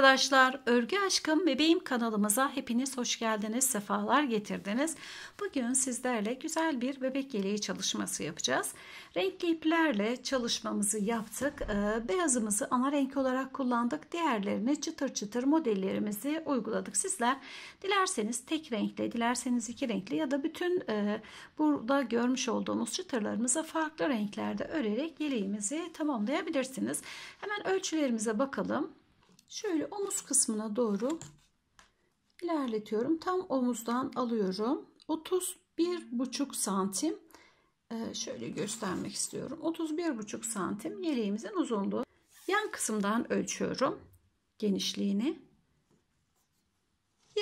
arkadaşlar, Örgü Aşkım ve Bebeğim kanalımıza hepiniz hoş geldiniz, sefalar getirdiniz. Bugün sizlerle güzel bir bebek yeleği çalışması yapacağız. Renkli iplerle çalışmamızı yaptık. Ee, beyazımızı ana renk olarak kullandık. Diğerlerini çıtır çıtır modellerimizi uyguladık. Sizler dilerseniz tek renkli, dilerseniz iki renkli ya da bütün e, burada görmüş olduğumuz çıtırlarımıza farklı renklerde örerek yeleğimizi tamamlayabilirsiniz. Hemen ölçülerimize bakalım. Şöyle omuz kısmına doğru ilerletiyorum. Tam omuzdan alıyorum. 31 buçuk santim e, şöyle göstermek istiyorum. 31 buçuk santim yeleğimizin uzunluğu. Yan kısımdan ölçüyorum genişliğini.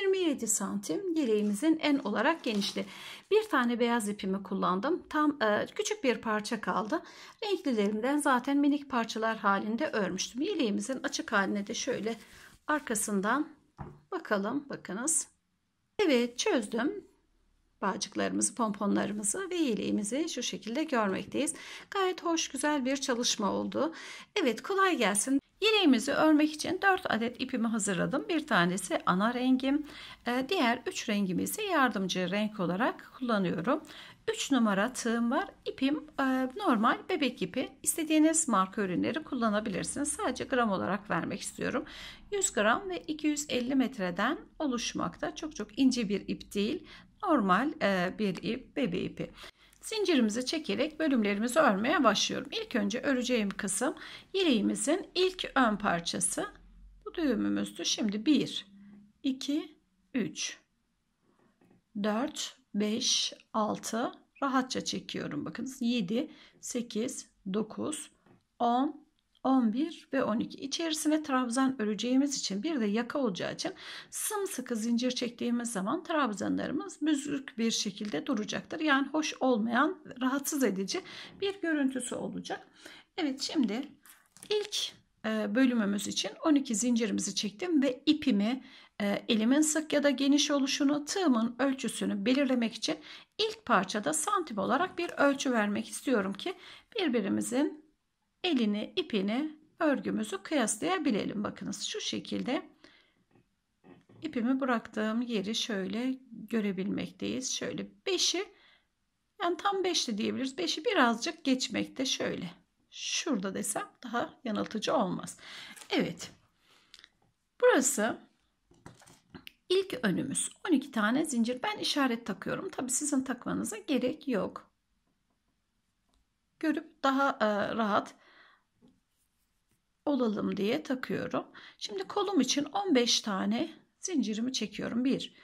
27 santim yeleğimizin en olarak genişliği. Bir tane beyaz ipimi kullandım. Tam e, küçük bir parça kaldı. Renklilerimden zaten minik parçalar halinde örmüştüm. Yeleğimizin açık haline de şöyle arkasından bakalım. Bakınız. Evet çözdüm bağcıklarımızı, pomponlarımızı ve yeleğimizi şu şekilde görmekteyiz. Gayet hoş, güzel bir çalışma oldu. Evet kolay gelsin. Yeleğimizi örmek için 4 adet ipimi hazırladım. Bir tanesi ana rengim. Ee, diğer 3 rengimi ise yardımcı renk olarak kullanıyorum. 3 numara tığım var. İpim e, normal bebek ipi. İstediğiniz marka ürünleri kullanabilirsiniz. Sadece gram olarak vermek istiyorum. 100 gram ve 250 metreden oluşmakta. Çok çok ince bir ip değil. Normal e, bir ip, bebek ipi. Zincirimizi çekerek bölümlerimizi örmeye başlıyorum. İlk önce öreceğim kısım yeleğimizin ilk ön parçası. Bu düğümümüzdü. Şimdi 1, 2, 3, 4, 5, 6 rahatça çekiyorum. Bakınız 7, 8, 9, 10, 11 ve 12 içerisine trabzan öreceğimiz için bir de yaka olacağı için sımsıkı zincir çektiğimiz zaman trabzanlarımız büzük bir şekilde duracaktır. Yani hoş olmayan rahatsız edici bir görüntüsü olacak. Evet şimdi ilk e, bölümümüz için 12 zincirimizi çektim ve ipimi e, elimin sık ya da geniş oluşunu tığımın ölçüsünü belirlemek için ilk parçada santim olarak bir ölçü vermek istiyorum ki birbirimizin elini ipini örgümüzü kıyaslayabilelim. Bakınız şu şekilde ipimi bıraktığım yeri şöyle görebilmekteyiz. Şöyle 5'i yani tam 5 de diyebiliriz. 5'i birazcık geçmekte şöyle. Şurada desem daha yanıltıcı olmaz. Evet. Burası ilk önümüz. 12 tane zincir. Ben işaret takıyorum. Tabi sizin takmanıza gerek yok. Görüp daha e, rahat olalım diye takıyorum. Şimdi kolum için 15 tane zincirimi çekiyorum. 1,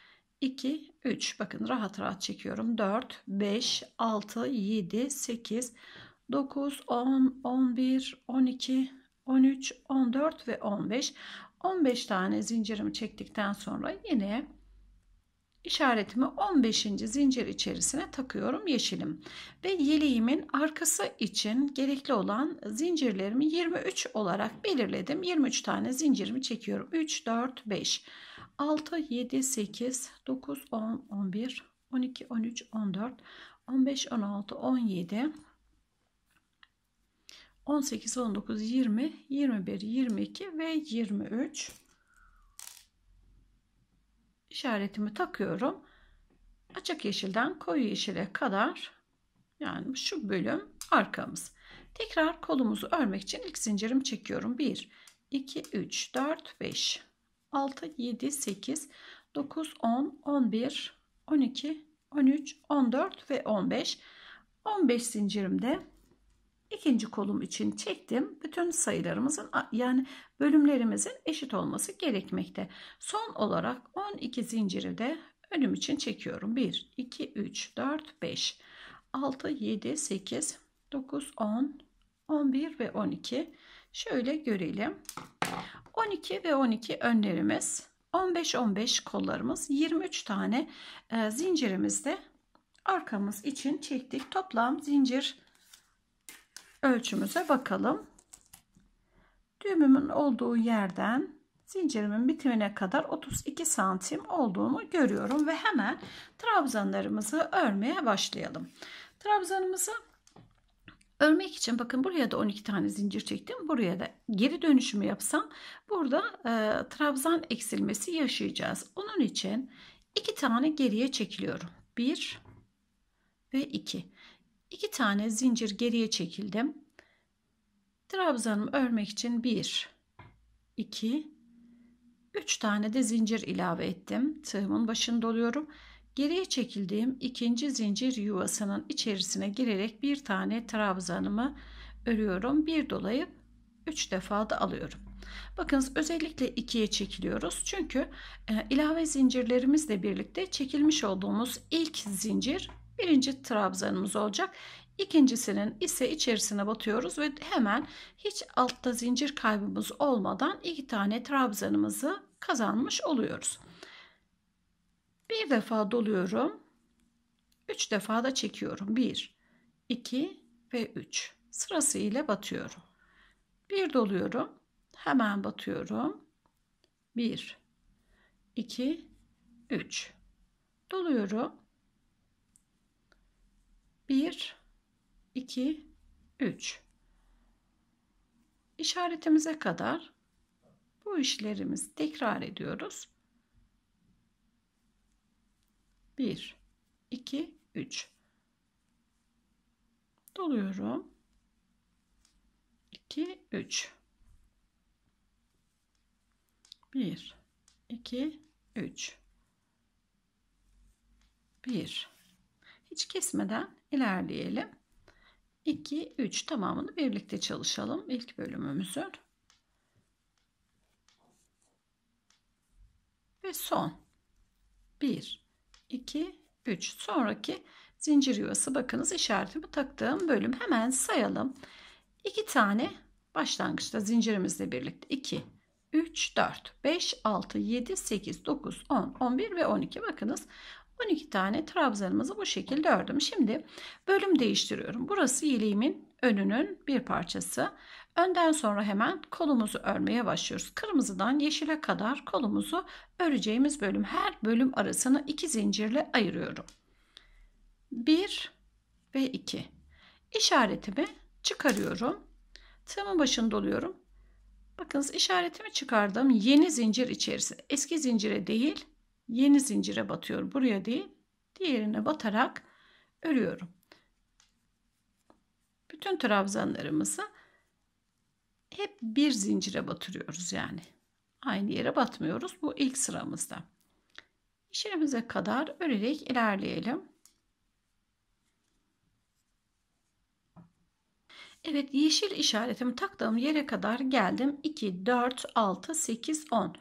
2, 3. Bakın rahat rahat çekiyorum. 4, 5, 6, 7, 8, 9, 10, 11, 12, 13, 14 ve 15. 15 tane zincirimi çektikten sonra yine işaretimi 15. zincir içerisine takıyorum yeşilim ve yeleğimin arkası için gerekli olan zincirlerimi 23 olarak belirledim 23 tane zincirimi çekiyorum 3 4 5 6 7 8 9 10 11 12 13 14 15 16 17 18 19 20 21 22 ve 23 işaretimi takıyorum. Açık yeşilden koyu yeşile kadar yani şu bölüm arkamız. Tekrar kolumuzu örmek için ilk zincirimi çekiyorum. 1, 2, 3, 4, 5, 6, 7, 8, 9, 10, 11, 12, 13, 14 ve 15. 15 zincirimde İkinci kolum için çektim. Bütün sayılarımızın yani bölümlerimizin eşit olması gerekmekte. Son olarak 12 zinciri de önüm için çekiyorum. 1, 2, 3, 4, 5, 6, 7, 8, 9, 10, 11 ve 12. Şöyle görelim. 12 ve 12 önlerimiz. 15-15 kollarımız. 23 tane e, zincirimizde arkamız için çektik. Toplam zincir ölçümüze bakalım. Düğümümün olduğu yerden zincirimin bitimine kadar 32 santim olduğunu görüyorum ve hemen trabzanlarımızı örmeye başlayalım. Trabzanımızı örmek için bakın buraya da 12 tane zincir çektim. Buraya da geri dönüşümü yapsam burada e, trabzan eksilmesi yaşayacağız. Onun için 2 tane geriye çekiliyorum. 1 ve 2. 2 tane zincir geriye çekildim. Trabzanımı örmek için 1 2 3 tane de zincir ilave ettim. Tığımın başını doluyorum. Geriye çekildiğim ikinci zincir yuvasının içerisine girerek bir tane trabzanımı örüyorum. Bir dolayıp 3 defa da alıyorum. Bakınız özellikle ikiye çekiliyoruz. Çünkü e, ilave zincirlerimizle birlikte çekilmiş olduğumuz ilk zincir Birinci trabzanımız olacak. İkincisinin ise içerisine batıyoruz ve hemen hiç altta zincir kaybımız olmadan iki tane trabzanımızı kazanmış oluyoruz. Bir defa doluyorum. Üç defa da çekiyorum. Bir, iki ve üç. Sırasıyla batıyorum. Bir doluyorum. Hemen batıyorum. Bir, iki, üç. Doluyorum 1 2 3 işaretimize kadar bu işlerimizi tekrar ediyoruz. 1 2 3 doluyorum. 2 3 1 2 3 1 hiç kesmeden ilerleyelim. 2, 3 tamamını birlikte çalışalım ilk bölümümüzün. Ve son 1, 2, 3 sonraki zincir yuvası bakınız işaretimi taktığım bölüm hemen sayalım. 2 tane başlangıçta zincirimizle birlikte 2, 3, 4, 5, 6, 7, 8, 9, 10, 11 ve 12 bakınız 12 tane trabzanımızı bu şekilde ördüm. Şimdi bölüm değiştiriyorum. Burası yeleğimin önünün bir parçası. Önden sonra hemen kolumuzu örmeye başlıyoruz. Kırmızıdan yeşile kadar kolumuzu öreceğimiz bölüm. Her bölüm arasını iki zincirle ayırıyorum. 1 ve 2. İşaretimi çıkarıyorum. Tığımın başını doluyorum. Bakınız işaretimi çıkardım. Yeni zincir içerisinde. Eski zincire değil yeni zincire batıyorum. Buraya değil diğerine batarak örüyorum. Bütün trabzanlarımızı hep bir zincire batırıyoruz yani. Aynı yere batmıyoruz. Bu ilk sıramızda. İşimize kadar örerek ilerleyelim. Evet yeşil işaretimi taktığım yere kadar geldim. 2, 4, 6, 8, 10,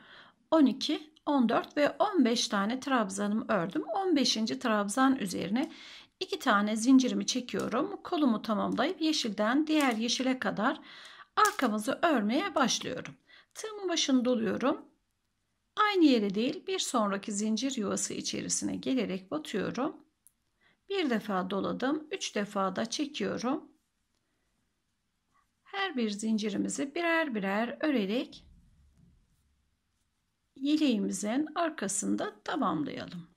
12, 14 ve 15 tane trabzanımı ördüm. 15. trabzan üzerine 2 tane zincirimi çekiyorum. Kolumu tamamlayıp yeşilden diğer yeşile kadar arkamızı örmeye başlıyorum. Tığımın başını doluyorum. Aynı yere değil bir sonraki zincir yuvası içerisine gelerek batıyorum. Bir defa doladım. 3 defa da çekiyorum. Her bir zincirimizi birer birer örerek yeleğimizin arkasında tamamlayalım.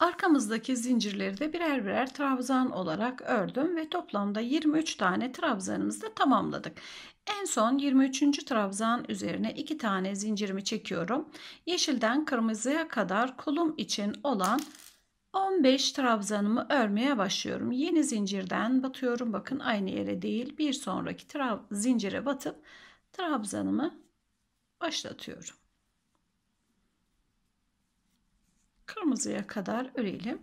Arkamızdaki zincirleri de birer birer trabzan olarak ördüm ve toplamda 23 tane trabzanımızı da tamamladık. En son 23. trabzan üzerine 2 tane zincirimi çekiyorum. Yeşilden kırmızıya kadar kolum için olan 15 trabzanımı örmeye başlıyorum. Yeni zincirden batıyorum. Bakın aynı yere değil. Bir sonraki zincire batıp trabzanımı başlatıyorum. Kırmızıya kadar örelim.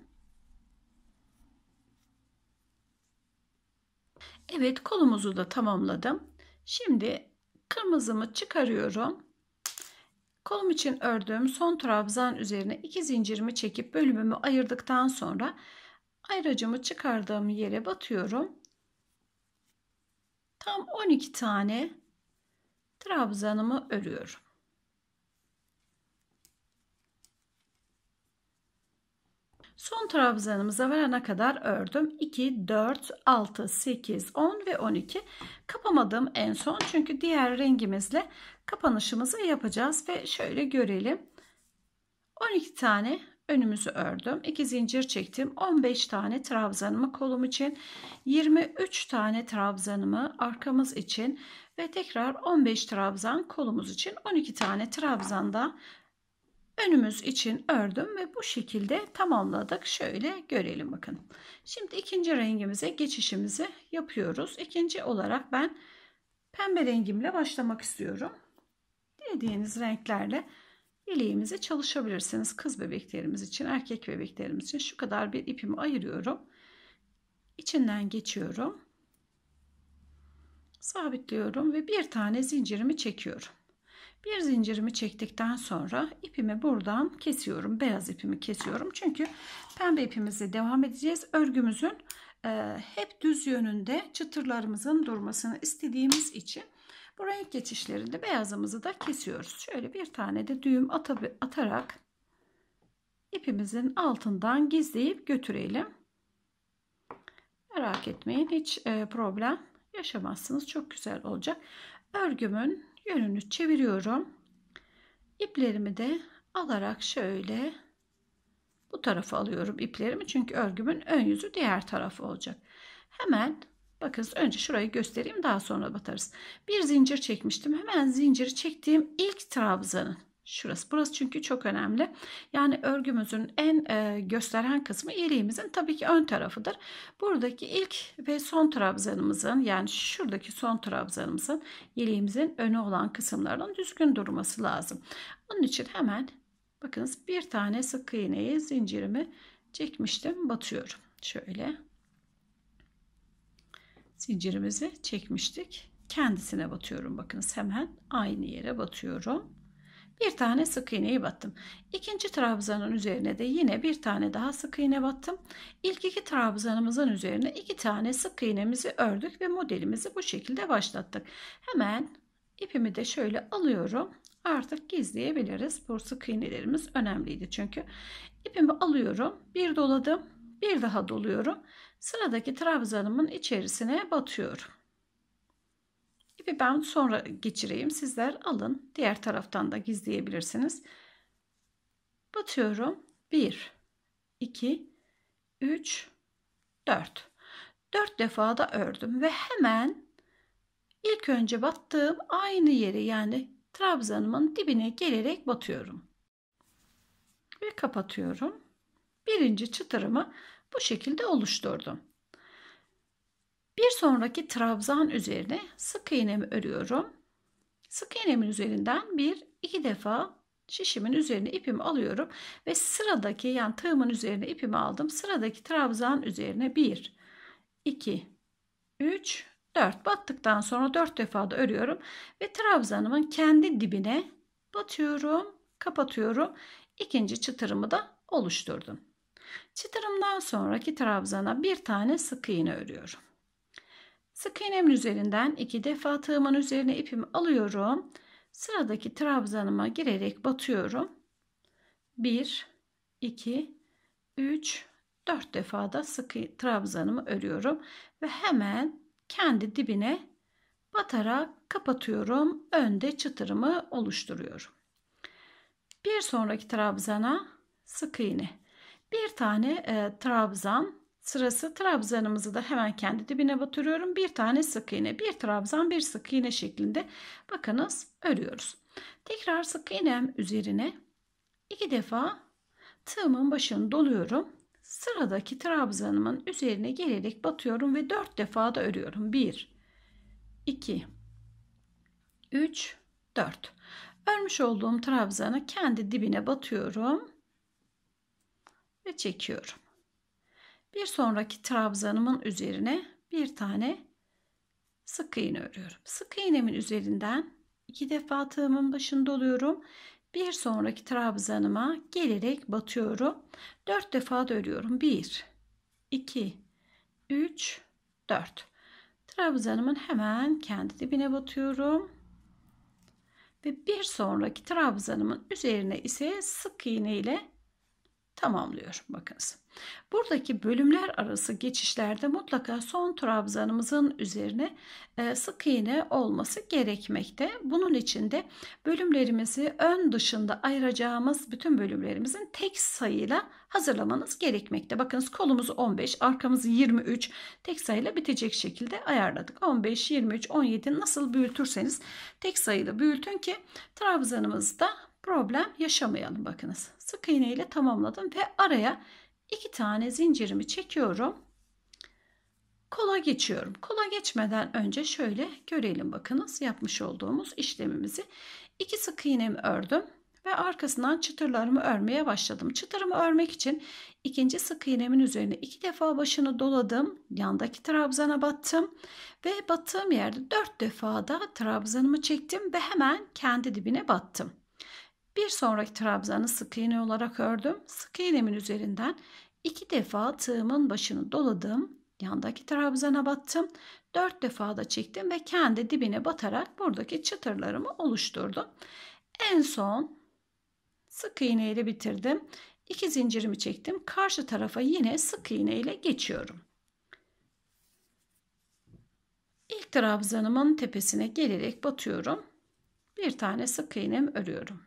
Evet kolumuzu da tamamladım. Şimdi kırmızımı çıkarıyorum. Kolum için ördüğüm son trabzan üzerine iki zincirimi çekip bölümümü ayırdıktan sonra ayracımı çıkardığım yere batıyorum. Tam 12 tane trabzanımı örüyorum. Son trabzanımıza varana kadar ördüm. 2, 4, 6, 8, 10 ve 12. Kapamadım en son çünkü diğer rengimizle kapanışımızı yapacağız ve şöyle görelim. 12 tane önümüzü ördüm. 2 zincir çektim. 15 tane trabzanımı kolum için, 23 tane trabzanımı arkamız için ve tekrar 15 trabzan kolumuz için 12 tane trabzanda önümüz için ördüm ve bu şekilde tamamladık. Şöyle görelim bakın. Şimdi ikinci rengimize geçişimizi yapıyoruz. İkinci olarak ben pembe rengimle başlamak istiyorum sevdiğiniz renklerle iliğimizi çalışabilirsiniz. Kız bebeklerimiz için, erkek bebeklerimiz için şu kadar bir ipimi ayırıyorum. İçinden geçiyorum. Sabitliyorum ve bir tane zincirimi çekiyorum. Bir zincirimi çektikten sonra ipimi buradan kesiyorum. Beyaz ipimi kesiyorum. Çünkü pembe ipimizle devam edeceğiz. Örgümüzün hep düz yönünde çıtırlarımızın durmasını istediğimiz için bu renk geçişlerinde beyazımızı da kesiyoruz. Şöyle bir tane de düğüm atarak ipimizin altından gizleyip götürelim. Merak etmeyin hiç e, problem yaşamazsınız. Çok güzel olacak. Örgümün yönünü çeviriyorum. İplerimi de alarak şöyle bu tarafa alıyorum iplerimi. Çünkü örgümün ön yüzü diğer tarafı olacak. Hemen Bakın, önce şurayı göstereyim daha sonra batarız. Bir zincir çekmiştim. Hemen zinciri çektiğim ilk trabzanın şurası. Burası çünkü çok önemli. Yani örgümüzün en e, gösteren kısmı iliğimizin tabii ki ön tarafıdır. Buradaki ilk ve son trabzanımızın yani şuradaki son trabzanımızın iliğimizin önü olan kısımlarının düzgün durması lazım. Onun için hemen bakınız bir tane sık iğneyi zincirimi çekmiştim batıyorum. Şöyle zincirimizi çekmiştik. Kendisine batıyorum bakınız hemen aynı yere batıyorum. Bir tane sık iğneyi battım. İkinci trabzanın üzerine de yine bir tane daha sık iğne battım. İlk iki trabzanımızın üzerine iki tane sık iğnemizi ördük ve modelimizi bu şekilde başlattık. Hemen ipimi de şöyle alıyorum. Artık gizleyebiliriz. Bu sık iğnelerimiz önemliydi çünkü. İpimi alıyorum. Bir doladım bir daha doluyorum. Sıradaki trabzanımın içerisine batıyorum. İpi ben sonra geçireyim. Sizler alın. Diğer taraftan da gizleyebilirsiniz. Batıyorum. 1, 2, 3, 4. 4 defa da ördüm ve hemen ilk önce battığım aynı yeri yani trabzanımın dibine gelerek batıyorum. Ve kapatıyorum birinci çıtırımı bu şekilde oluşturdum. Bir sonraki trabzan üzerine sık iğnemi örüyorum. Sık iğnemin üzerinden bir iki defa şişimin üzerine ipimi alıyorum ve sıradaki yani tığımın üzerine ipimi aldım. Sıradaki trabzan üzerine 1 2 3 4 battıktan sonra 4 defa da örüyorum ve trabzanımın kendi dibine batıyorum, kapatıyorum. İkinci çıtırımı da oluşturdum. Çıtırımdan sonraki trabzana bir tane sık iğne örüyorum. Sık iğnemin üzerinden iki defa tığımın üzerine ipimi alıyorum. Sıradaki trabzanıma girerek batıyorum. 1 2 3 4 defa da sık trabzanımı örüyorum ve hemen kendi dibine batarak kapatıyorum. Önde çıtırımı oluşturuyorum. Bir sonraki trabzana sık iğne bir tane e, trabzan sırası trabzanımızı da hemen kendi dibine batırıyorum. Bir tane sık iğne, bir trabzan, bir sık iğne şeklinde bakınız örüyoruz. Tekrar sık iğnem üzerine iki defa tığımın başını doluyorum. Sıradaki trabzanımın üzerine gelerek batıyorum ve dört defa da örüyorum. Bir, iki, üç, dört. Örmüş olduğum trabzanı kendi dibine batıyorum ve çekiyorum. Bir sonraki trabzanımın üzerine bir tane sık iğne örüyorum. Sık iğnemin üzerinden iki defa tığımın başında oluyorum. Bir sonraki trabzanıma gelerek batıyorum. Dört defa da örüyorum. Bir, iki, üç, dört. Trabzanımın hemen kendi dibine batıyorum. Ve bir sonraki trabzanımın üzerine ise sık iğne ile tamamlıyorum. Bakınız. Buradaki bölümler arası geçişlerde mutlaka son trabzanımızın üzerine e, sık iğne olması gerekmekte. Bunun için de bölümlerimizi ön dışında ayıracağımız bütün bölümlerimizin tek sayıyla hazırlamanız gerekmekte. Bakınız kolumuz 15, arkamız 23 tek sayıyla bitecek şekilde ayarladık. 15, 23, 17 nasıl büyütürseniz tek sayıyla büyütün ki trabzanımız da problem yaşamayalım bakınız. Sık iğne ile tamamladım ve araya iki tane zincirimi çekiyorum. Kola geçiyorum. Kola geçmeden önce şöyle görelim bakınız yapmış olduğumuz işlemimizi. İki sık iğnemi ördüm ve arkasından çıtırlarımı örmeye başladım. Çıtırımı örmek için ikinci sık iğnemin üzerine iki defa başını doladım. Yandaki trabzana battım ve battığım yerde dört defa da trabzanımı çektim ve hemen kendi dibine battım. Bir sonraki trabzanı sık iğne olarak ördüm. Sık iğnemin üzerinden iki defa tığımın başını doladım. Yandaki trabzana battım. Dört defa da çektim ve kendi dibine batarak buradaki çıtırlarımı oluşturdum. En son sık iğne ile bitirdim. İki zincirimi çektim. Karşı tarafa yine sık iğne ile geçiyorum. İlk trabzanımın tepesine gelerek batıyorum. Bir tane sık iğnem örüyorum.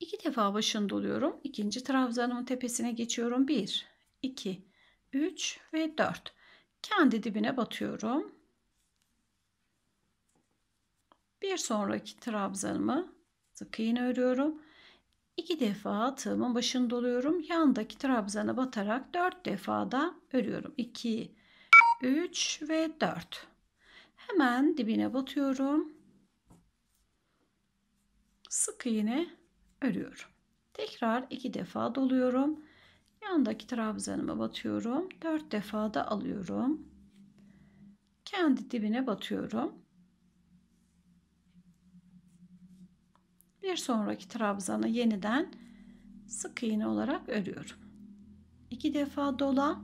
İki defa başını doluyorum. İkinci trabzanımın tepesine geçiyorum. 1, 2, 3 ve 4. Kendi dibine batıyorum. Bir sonraki trabzanımı sık iğne örüyorum. İki defa tığımın başını doluyorum. Yandaki trabzana batarak dört defa da örüyorum. 2, 3 ve 4. Hemen dibine batıyorum. Sık iğne örüyorum. Tekrar iki defa doluyorum. Yandaki trabzanıma batıyorum. Dört defa da alıyorum. Kendi dibine batıyorum. Bir sonraki trabzanı yeniden sık iğne olarak örüyorum. İki defa dola,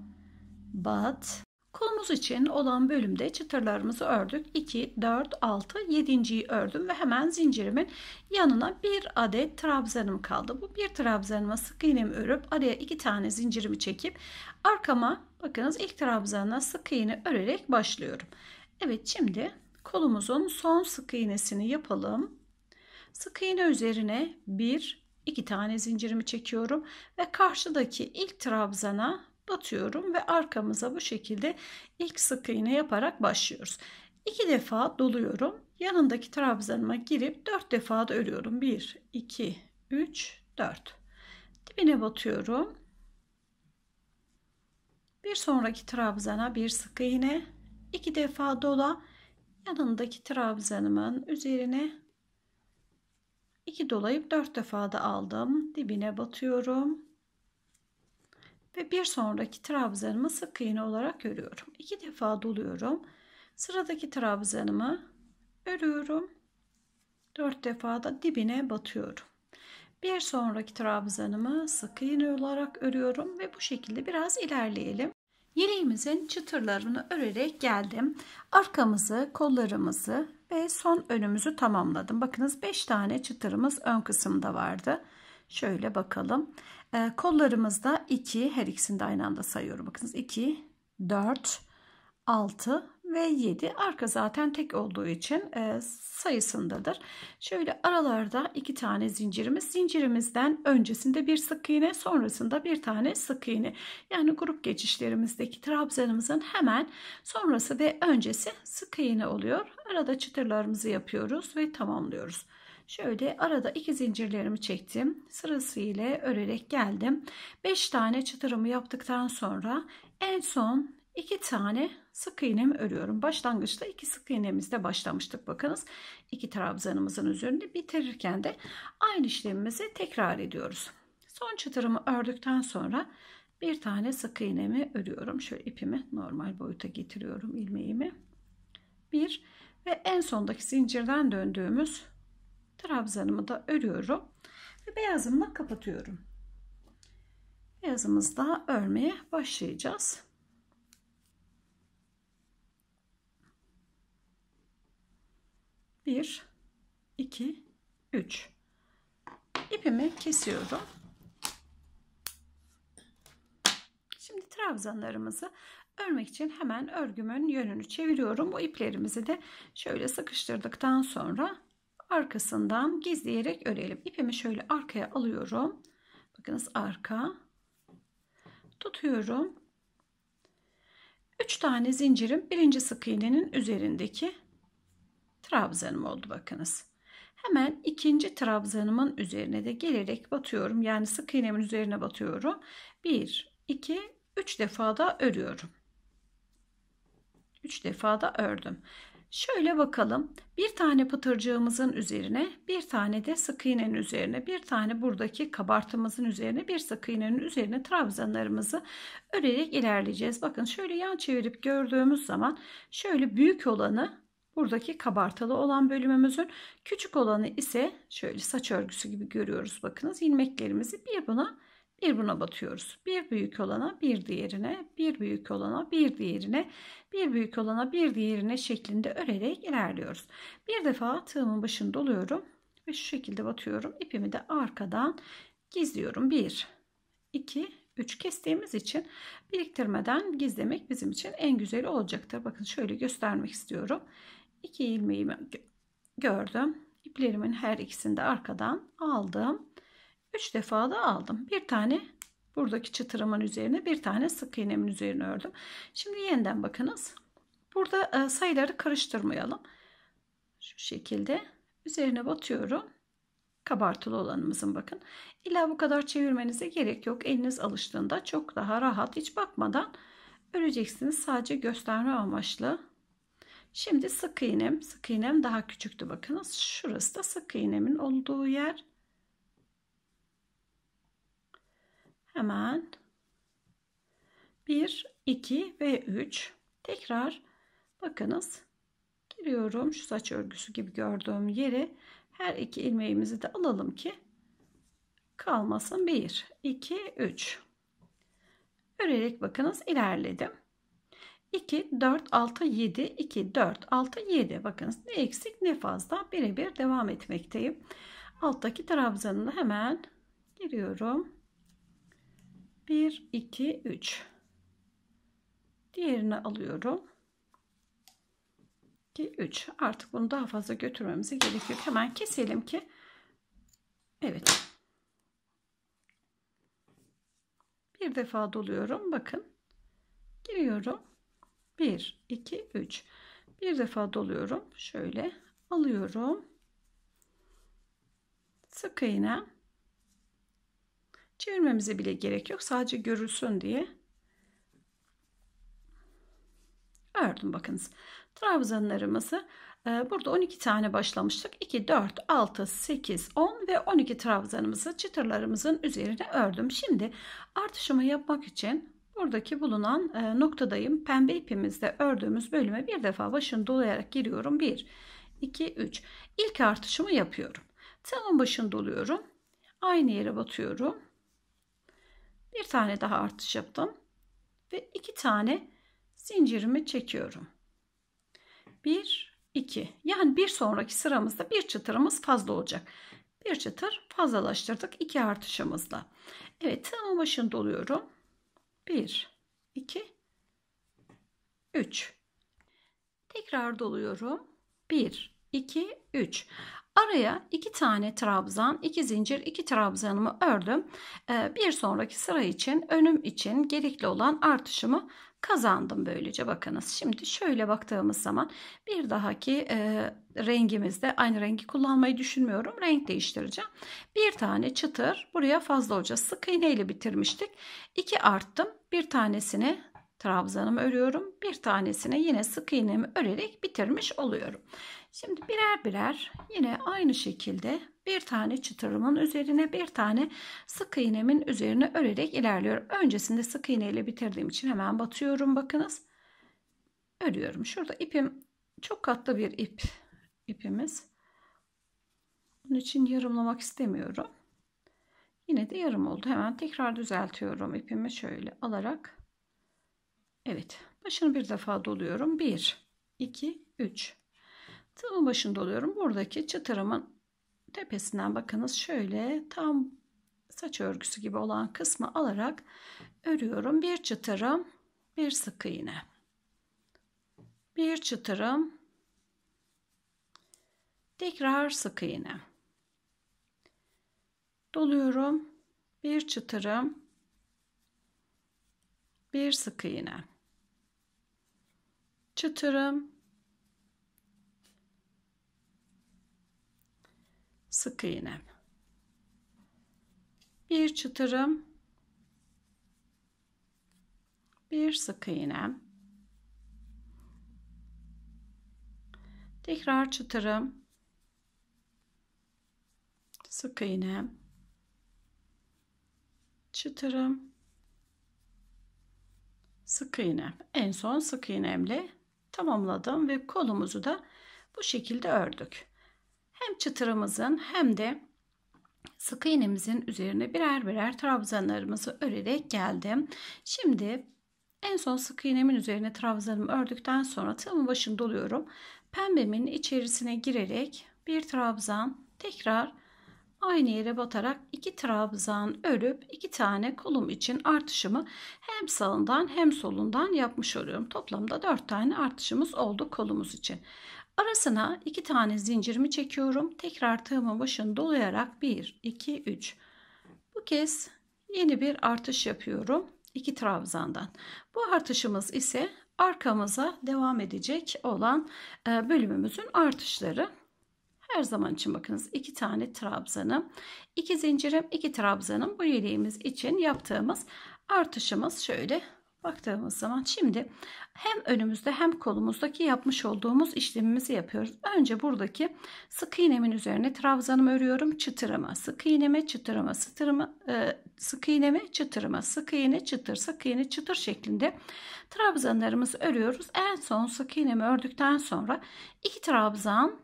bat, Kolumuz için olan bölümde çıtırlarımızı ördük. 2, 4, 6, 7.yi ördüm ve hemen zincirimin yanına bir adet trabzanım kaldı. Bu bir trabzanıma sık iğnemi örüp araya iki tane zincirimi çekip arkama bakınız ilk trabzana sık iğne örerek başlıyorum. Evet şimdi kolumuzun son sık iğnesini yapalım. Sık iğne üzerine bir iki tane zincirimi çekiyorum ve karşıdaki ilk trabzana Atıyorum ve arkamıza bu şekilde ilk sık iğne yaparak başlıyoruz. 2 defa doluyorum. Yanındaki trabzanıma girip 4 defa da örüyorum. 1, 2, 3, 4. Dibine batıyorum. Bir sonraki trabzana bir sık iğne. 2 defa dola. Yanındaki trabzanımın üzerine 2 dolayıp 4 defa da aldım. Dibine batıyorum ve bir sonraki trabzanımı sık iğne olarak örüyorum. İki defa doluyorum. Sıradaki trabzanımı örüyorum. Dört defa da dibine batıyorum. Bir sonraki trabzanımı sık iğne olarak örüyorum ve bu şekilde biraz ilerleyelim. Yeleğimizin çıtırlarını örerek geldim. Arkamızı, kollarımızı ve son önümüzü tamamladım. Bakınız 5 tane çıtırımız ön kısımda vardı. Şöyle bakalım. Ee, kollarımızda 2 her ikisini de aynı anda sayıyorum. Bakınız 2, 4, 6 ve 7 arka zaten tek olduğu için e, sayısındadır. Şöyle aralarda iki tane zincirimiz zincirimizden öncesinde bir sık iğne sonrasında bir tane sık iğne yani grup geçişlerimizdeki trabzanımızın hemen sonrası ve öncesi sık iğne oluyor. Arada çıtırlarımızı yapıyoruz ve tamamlıyoruz. Şöyle arada iki zincirlerimi çektim. Sırasıyla örerek geldim. 5 tane çıtırımı yaptıktan sonra en son 2 tane sık iğnemi örüyorum. Başlangıçta 2 sık iğnemizde başlamıştık bakınız. 2 trabzanımızın üzerinde bitirirken de aynı işlemimizi tekrar ediyoruz. Son çıtırımı ördükten sonra bir tane sık iğnemi örüyorum. Şöyle ipimi normal boyuta getiriyorum ilmeğimi. 1 ve en sondaki zincirden döndüğümüz trabzanımı da örüyorum ve beyazımla kapatıyorum. Beyazımızda örmeye başlayacağız. Bir, iki, üç. İpimi kesiyorum. Şimdi trabzanlarımızı örmek için hemen örgümün yönünü çeviriyorum. Bu iplerimizi de şöyle sıkıştırdıktan sonra arkasından gizleyerek örelim. İpimi şöyle arkaya alıyorum. Bakınız arka. Tutuyorum. 3 tane zincirim birinci sık iğnenin üzerindeki trabzanım oldu bakınız. Hemen ikinci trabzanımın üzerine de gelerek batıyorum. Yani sık iğnemin üzerine batıyorum. 1, 2, 3 defa da örüyorum. 3 defa da ördüm. Şöyle bakalım. Bir tane pıtırcığımızın üzerine, bir tane de sık iğnenin üzerine, bir tane buradaki kabartımızın üzerine, bir sık iğnenin üzerine trabzanlarımızı örerek ilerleyeceğiz. Bakın şöyle yan çevirip gördüğümüz zaman şöyle büyük olanı buradaki kabartılı olan bölümümüzün küçük olanı ise şöyle saç örgüsü gibi görüyoruz. Bakınız ilmeklerimizi bir buna bir buna batıyoruz. Bir büyük olana bir diğerine, bir büyük olana bir diğerine, bir büyük olana bir diğerine şeklinde örerek ilerliyoruz. Bir defa tığımın başını doluyorum ve şu şekilde batıyorum. İpimi de arkadan gizliyorum. 1, 2, 3 kestiğimiz için biriktirmeden gizlemek bizim için en güzeli olacaktır. Bakın şöyle göstermek istiyorum. 2 ilmeğimi gördüm. İplerimin her ikisini de arkadan aldım 3 defa da aldım. Bir tane buradaki çıtırımın üzerine bir tane sık iğnemin üzerine ördüm. Şimdi yeniden bakınız. Burada e, sayıları karıştırmayalım. Şu şekilde üzerine batıyorum. Kabartılı olanımızın bakın. İlla bu kadar çevirmenize gerek yok. Eliniz alıştığında çok daha rahat hiç bakmadan öreceksiniz. Sadece gösterme amaçlı. Şimdi sık iğnem. Sık iğnem daha küçüktü bakınız. Şurası da sık iğnemin olduğu yer. Hemen 1, 2 ve 3. Tekrar bakınız giriyorum şu saç örgüsü gibi gördüğüm yere her iki ilmeğimizi de alalım ki kalmasın. 1, 2, 3. Örerek bakınız ilerledim. 2, 4, 6, 7, 2, 4, 6, 7. Bakınız ne eksik ne fazla birebir devam etmekteyim. Alttaki trabzanını hemen giriyorum. 1 2 3 diğerini alıyorum 2 3 artık bunu daha fazla götürmemize gerek yok hemen keselim ki Evet bir defa doluyorum bakın giriyorum 1 2 3 bir defa doluyorum şöyle alıyorum sık iğne Çevirmemize bile gerek yok. Sadece görülsün diye ördüm bakınız. Trabzanlarımızı e, burada 12 tane başlamıştık. 2, 4, 6, 8, 10 ve 12 trabzanımızı çıtırlarımızın üzerine ördüm. Şimdi artışımı yapmak için buradaki bulunan e, noktadayım. Pembe ipimizde ördüğümüz bölüme bir defa başını dolayarak giriyorum. 1, 2, 3. İlk artışımı yapıyorum. Tığımın başını doluyorum. Aynı yere batıyorum. Bir tane daha artış yaptım. Ve iki tane zincirimi çekiyorum. 1, 2. Yani bir sonraki sıramızda bir çıtırımız fazla olacak. Bir çıtır fazlalaştırdık iki artışımızla. Evet tığımın başını doluyorum. 1, 2, 3. Tekrar doluyorum. 1, 2, 3. Araya iki tane trabzan, iki zincir, iki trabzanımı ördüm. Ee, bir sonraki sıra için, önüm için gerekli olan artışımı kazandım böylece bakınız. Şimdi şöyle baktığımız zaman bir dahaki e, rengimizde aynı rengi kullanmayı düşünmüyorum. Renk değiştireceğim. Bir tane çıtır buraya fazla olacağız. Sık iğne ile bitirmiştik. İki arttım. Bir tanesini trabzanımı örüyorum. Bir tanesini yine sık iğnemi örerek bitirmiş oluyorum. Şimdi birer birer yine aynı şekilde bir tane çıtırımın üzerine bir tane sık iğnemin üzerine örerek ilerliyorum. Öncesinde sık iğneyle bitirdiğim için hemen batıyorum bakınız. Örüyorum. Şurada ipim çok katlı bir ip ipimiz. Bunun için yarımlamak istemiyorum. Yine de yarım oldu. Hemen tekrar düzeltiyorum ipimi şöyle alarak. Evet. Başını bir defa doluyorum. 1 2 3 Tığımın başında oluyorum. Buradaki çıtırımın tepesinden bakınız şöyle tam saç örgüsü gibi olan kısmı alarak örüyorum. Bir çıtırım, bir sık iğne. Bir çıtırım, tekrar sık iğne. Doluyorum, bir çıtırım, bir sık iğne. Çıtırım, sık iğnem. Bir çıtırım. Bir sık iğnem. Tekrar çıtırım. Sık iğnem. Çıtırım. Sık iğnem. En son sık iğnemle tamamladım ve kolumuzu da bu şekilde ördük hem çıtırımızın hem de sık iğnemizin üzerine birer birer trabzanlarımızı örerek geldim. Şimdi en son sık iğnemin üzerine trabzanımı ördükten sonra tığımın başını doluyorum. Pembemin içerisine girerek bir trabzan tekrar aynı yere batarak iki trabzan örüp iki tane kolum için artışımı hem sağından hem solundan yapmış oluyorum. Toplamda dört tane artışımız oldu kolumuz için. Arasına iki tane zincirimi çekiyorum. Tekrar tığımın başını dolayarak 1, 2, 3. Bu kez yeni bir artış yapıyorum. iki trabzandan. Bu artışımız ise arkamıza devam edecek olan e, bölümümüzün artışları. Her zaman için bakınız iki tane trabzanım, iki zincirim, iki trabzanım bu yeleğimiz için yaptığımız artışımız şöyle baktığımız zaman şimdi hem önümüzde hem kolumuzdaki yapmış olduğumuz işlemimizi yapıyoruz. Önce buradaki sık iğnemin üzerine trabzanımı örüyorum. Çıtırıma, sık iğneme, çıtırıma, çıtırıma, e, sık iğneme, çıtırıma, sık iğne, çıtır, sık iğne, çıtır şeklinde trabzanlarımızı örüyoruz. En son sık iğnemi ördükten sonra iki trabzan,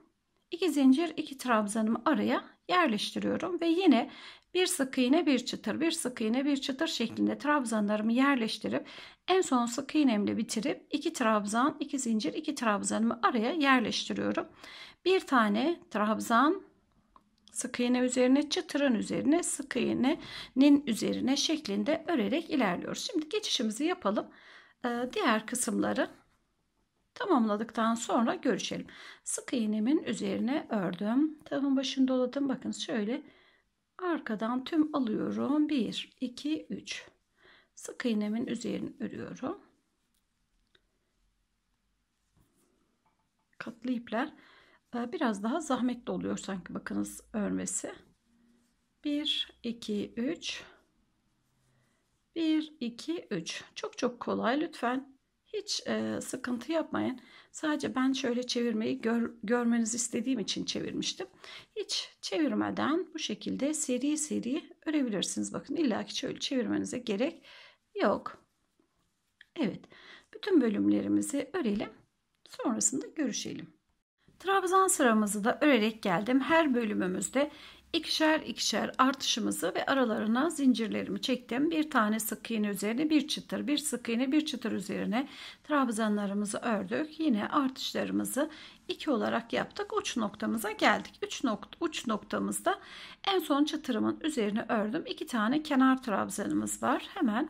iki zincir, iki trabzanımı araya yerleştiriyorum ve yine bir sık iğne bir çıtır bir sık iğne bir çıtır şeklinde trabzanlarımı yerleştirip en son sık iğnemle bitirip iki trabzan iki zincir iki trabzanımı araya yerleştiriyorum. Bir tane trabzan sık iğne üzerine çıtırın üzerine sık iğnenin üzerine şeklinde örerek ilerliyoruz. Şimdi geçişimizi yapalım. Ee, diğer kısımları tamamladıktan sonra görüşelim. Sık iğnemin üzerine ördüm. Tığımın başını doladım. Bakın şöyle Arkadan tüm alıyorum. 1, 2, 3. Sık iğnemin üzerini örüyorum. Katlı ipler e, biraz daha zahmetli oluyor sanki bakınız örmesi. 1, 2, 3. 1, 2, 3. Çok çok kolay. Lütfen hiç e, sıkıntı yapmayın. Sadece ben şöyle çevirmeyi gör, görmenizi istediğim için çevirmiştim. Hiç çevirmeden bu şekilde seri seri örebilirsiniz. Bakın illaki şöyle çevirmenize gerek yok. Evet bütün bölümlerimizi örelim. Sonrasında görüşelim. Trabzan sıramızı da örerek geldim. Her bölümümüzde ikişer ikişer artışımızı ve aralarına zincirlerimi çektim. Bir tane sık iğne üzerine bir çıtır, bir sık iğne bir çıtır üzerine trabzanlarımızı ördük. Yine artışlarımızı 2 olarak yaptık. Uç noktamıza geldik. Üç nokta, uç noktamızda en son çıtırımın üzerine ördüm. 2 tane kenar trabzanımız var. Hemen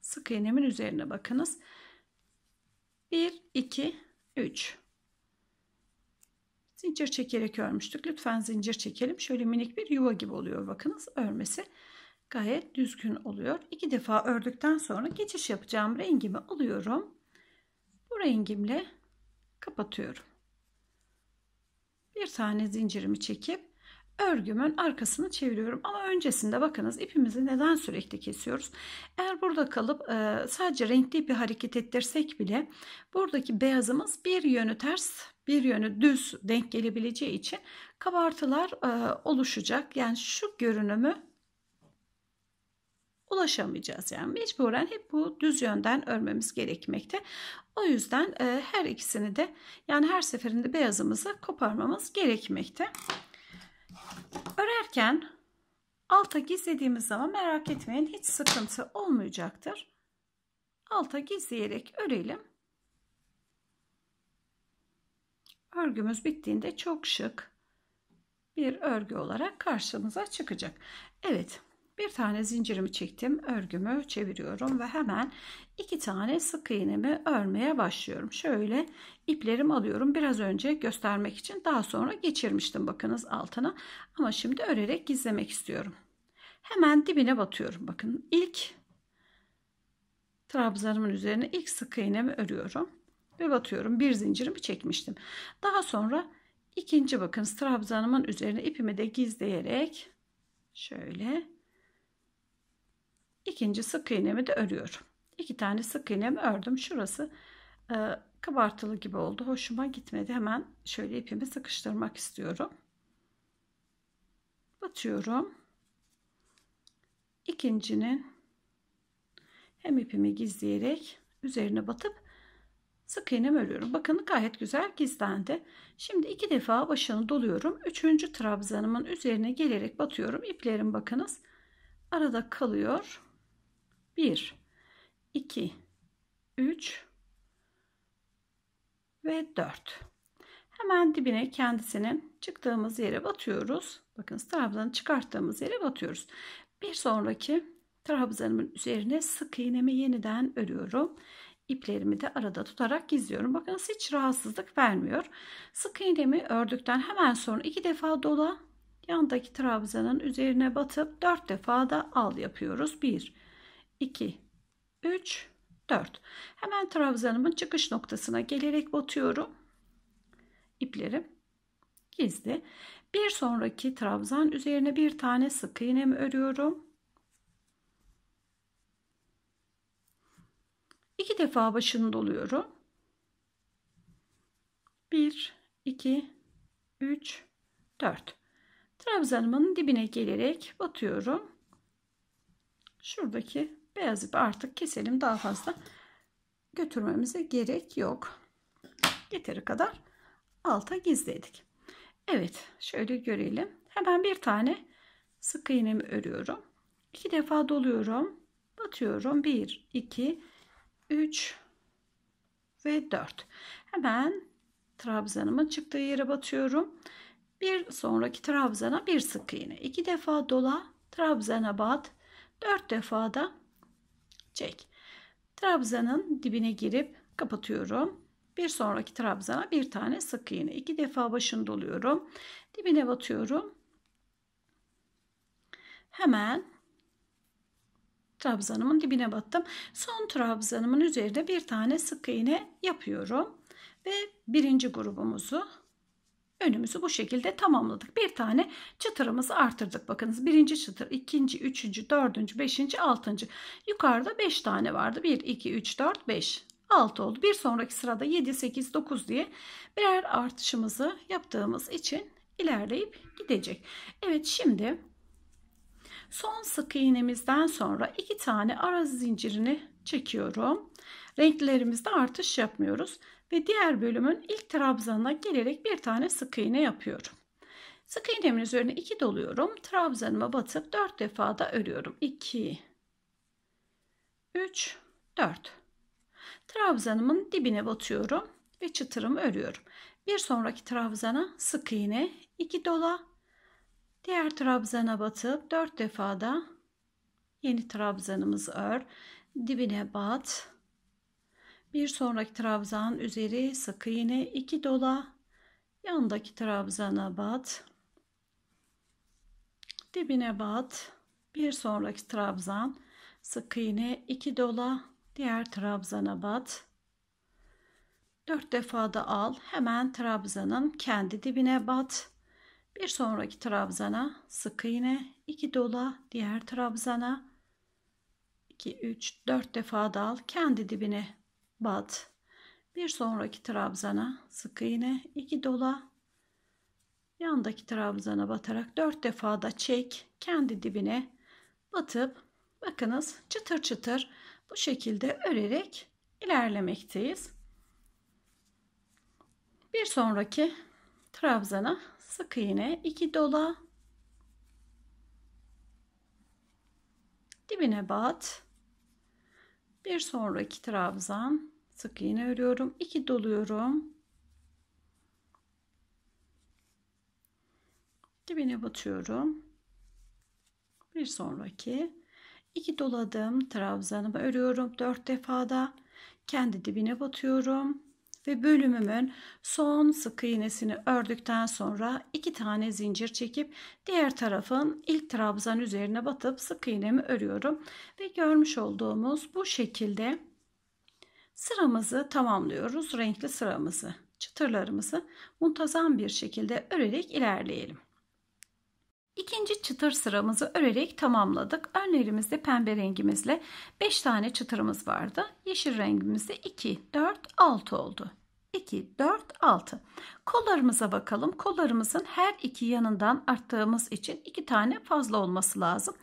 sık iğnemin üzerine bakınız. 1, 2, 3. Zincir çekerek örmüştük. Lütfen zincir çekelim. Şöyle minik bir yuva gibi oluyor bakınız. Örmesi gayet düzgün oluyor. İki defa ördükten sonra geçiş yapacağım rengimi alıyorum. Bu rengimle kapatıyorum. Bir tane zincirimi çekip örgümün arkasını çeviriyorum. Ama öncesinde bakınız ipimizi neden sürekli kesiyoruz? Eğer burada kalıp e, sadece renkli bir hareket ettirsek bile buradaki beyazımız bir yönü ters bir yönü düz denk gelebileceği için kabartılar e, oluşacak. Yani şu görünümü ulaşamayacağız. Yani mecburen hep bu düz yönden örmemiz gerekmekte. O yüzden e, her ikisini de yani her seferinde beyazımızı koparmamız gerekmekte. Örerken alta gizlediğimiz zaman merak etmeyin hiç sıkıntı olmayacaktır. Alta gizleyerek örelim. Örgümüz bittiğinde çok şık bir örgü olarak karşımıza çıkacak. Evet bir tane zincirimi çektim. Örgümü çeviriyorum ve hemen iki tane sık iğnemi örmeye başlıyorum. Şöyle iplerimi alıyorum. Biraz önce göstermek için daha sonra geçirmiştim bakınız altına. Ama şimdi örerek gizlemek istiyorum. Hemen dibine batıyorum. Bakın ilk trabzanımın üzerine ilk sık iğnemi örüyorum ve batıyorum. Bir zincirimi çekmiştim. Daha sonra ikinci bakın trabzanımın üzerine ipimi de gizleyerek şöyle ikinci sık iğnemi de örüyorum. İki tane sık iğnemi ördüm. Şurası e, kabartılı gibi oldu. Hoşuma gitmedi. Hemen şöyle ipimi sıkıştırmak istiyorum. Batıyorum. ikincinin hem ipimi gizleyerek üzerine batıp sık iğne örüyorum. Bakın gayet güzel gizlendi. Şimdi iki defa başını doluyorum. Üçüncü trabzanımın üzerine gelerek batıyorum. İplerim bakınız arada kalıyor. 1 2 3 ve 4. Hemen dibine kendisinin çıktığımız yere batıyoruz. Bakın trabzanı çıkarttığımız yere batıyoruz. Bir sonraki trabzanımın üzerine sık iğnemi yeniden örüyorum iplerimi de arada tutarak gizliyorum. Bakınız hiç rahatsızlık vermiyor. Sık iğnemi ördükten hemen sonra iki defa dola yandaki trabzanın üzerine batıp dört defa da al yapıyoruz. Bir, iki, üç, dört. Hemen trabzanımın çıkış noktasına gelerek batıyorum. İplerim gizli. Bir sonraki trabzan üzerine bir tane sık iğnemi örüyorum. İki defa başını doluyorum. 1, 2, 3, 4. Trabzanımın dibine gelerek batıyorum. Şuradaki beyaz ipi artık keselim. Daha fazla götürmemize gerek yok. Yeteri kadar alta gizledik. Evet şöyle görelim. Hemen bir tane sık iğnemi örüyorum. İki defa doluyorum. Batıyorum. 1, 2, 3. 3 ve 4. Hemen trabzanımın çıktığı yere batıyorum. Bir sonraki trabzana bir sık iğne. iki defa dola, trabzana bat. 4 defa da çek. Trabzanın dibine girip kapatıyorum. Bir sonraki trabzana bir tane sık iğne. iki defa başını doluyorum. Dibine batıyorum. Hemen trabzanımın dibine battım. Son trabzanımın üzerinde bir tane sık iğne yapıyorum. Ve birinci grubumuzu önümüzü bu şekilde tamamladık. Bir tane çıtırımızı artırdık. Bakınız birinci çıtır, ikinci, üçüncü, dördüncü, beşinci, altıncı. Yukarıda beş tane vardı. Bir, iki, üç, dört, beş. 6 oldu. Bir sonraki sırada 7, 8, 9 diye birer artışımızı yaptığımız için ilerleyip gidecek. Evet şimdi Son sık iğnemizden sonra iki tane ara zincirini çekiyorum. Renklerimizde artış yapmıyoruz ve diğer bölümün ilk trabzanına gelerek bir tane sık iğne yapıyorum. Sık iğnemin üzerine iki doluyorum. Trabzanıma batıp dört defa da örüyorum. 2 3 4 Trabzanımın dibine batıyorum ve çıtırımı örüyorum. Bir sonraki trabzana sık iğne, 2 dola, Diğer trabzana batıp 4 defa da yeni trabzanımız ör. Dibine bat. Bir sonraki trabzan üzeri sık iğne 2 dola. Yandaki trabzana bat. Dibine bat. Bir sonraki trabzan sık iğne 2 dola. Diğer trabzana bat. 4 defa da al. Hemen trabzanın kendi dibine bat. Bir sonraki trabzana sık iğne, 2 dola, diğer trabzana 2 3 4 defa dal, kendi dibine bat. Bir sonraki trabzana sık iğne, 2 dola. Yandaki trabzana batarak 4 defa da çek, kendi dibine batıp bakınız çıtır çıtır bu şekilde örerek ilerlemekteyiz. Bir sonraki trabzana sık iğne 2 dola dibine bat bir sonraki trabzan sık iğne örüyorum 2 doluyorum dibine batıyorum bir sonraki 2 doladım trabzanımı örüyorum 4 defada kendi dibine batıyorum ve bölümümün son sık iğnesini ördükten sonra iki tane zincir çekip diğer tarafın ilk trabzan üzerine batıp sık iğnemi örüyorum ve görmüş olduğumuz bu şekilde sıramızı tamamlıyoruz renkli sıramızı çıtırlarımızı muntazam bir şekilde örerek ilerleyelim. İkinci çıtır sıramızı örerek tamamladık. Önlerimizde pembe rengimizle 5 tane çıtırımız vardı. Yeşil rengimizde 2, 4, 6 oldu. 2, 4, 6. Kollarımıza bakalım. Kollarımızın her iki yanından arttığımız için 2 tane fazla olması lazım.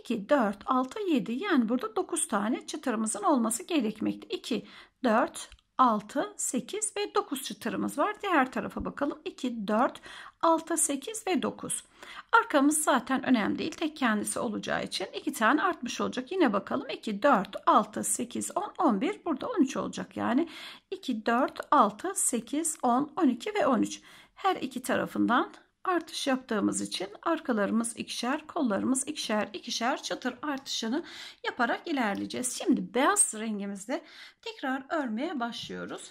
2, 4, 6, 7 yani burada 9 tane çıtırımızın olması gerekmekte. 2, 4, 6, 8 ve 9 çıtırımız var. Diğer tarafa bakalım. 2, 4, 6, 8 ve 9. Arkamız zaten önemli değil. Tek kendisi olacağı için 2 tane artmış olacak. Yine bakalım. 2, 4, 6, 8, 10, 11. Burada 13 olacak. Yani 2, 4, 6, 8, 10, 12 ve 13. Her iki tarafından artış yaptığımız için arkalarımız ikişer, kollarımız ikişer, ikişer çatır artışını yaparak ilerleyeceğiz. Şimdi beyaz rengimizde tekrar örmeye başlıyoruz.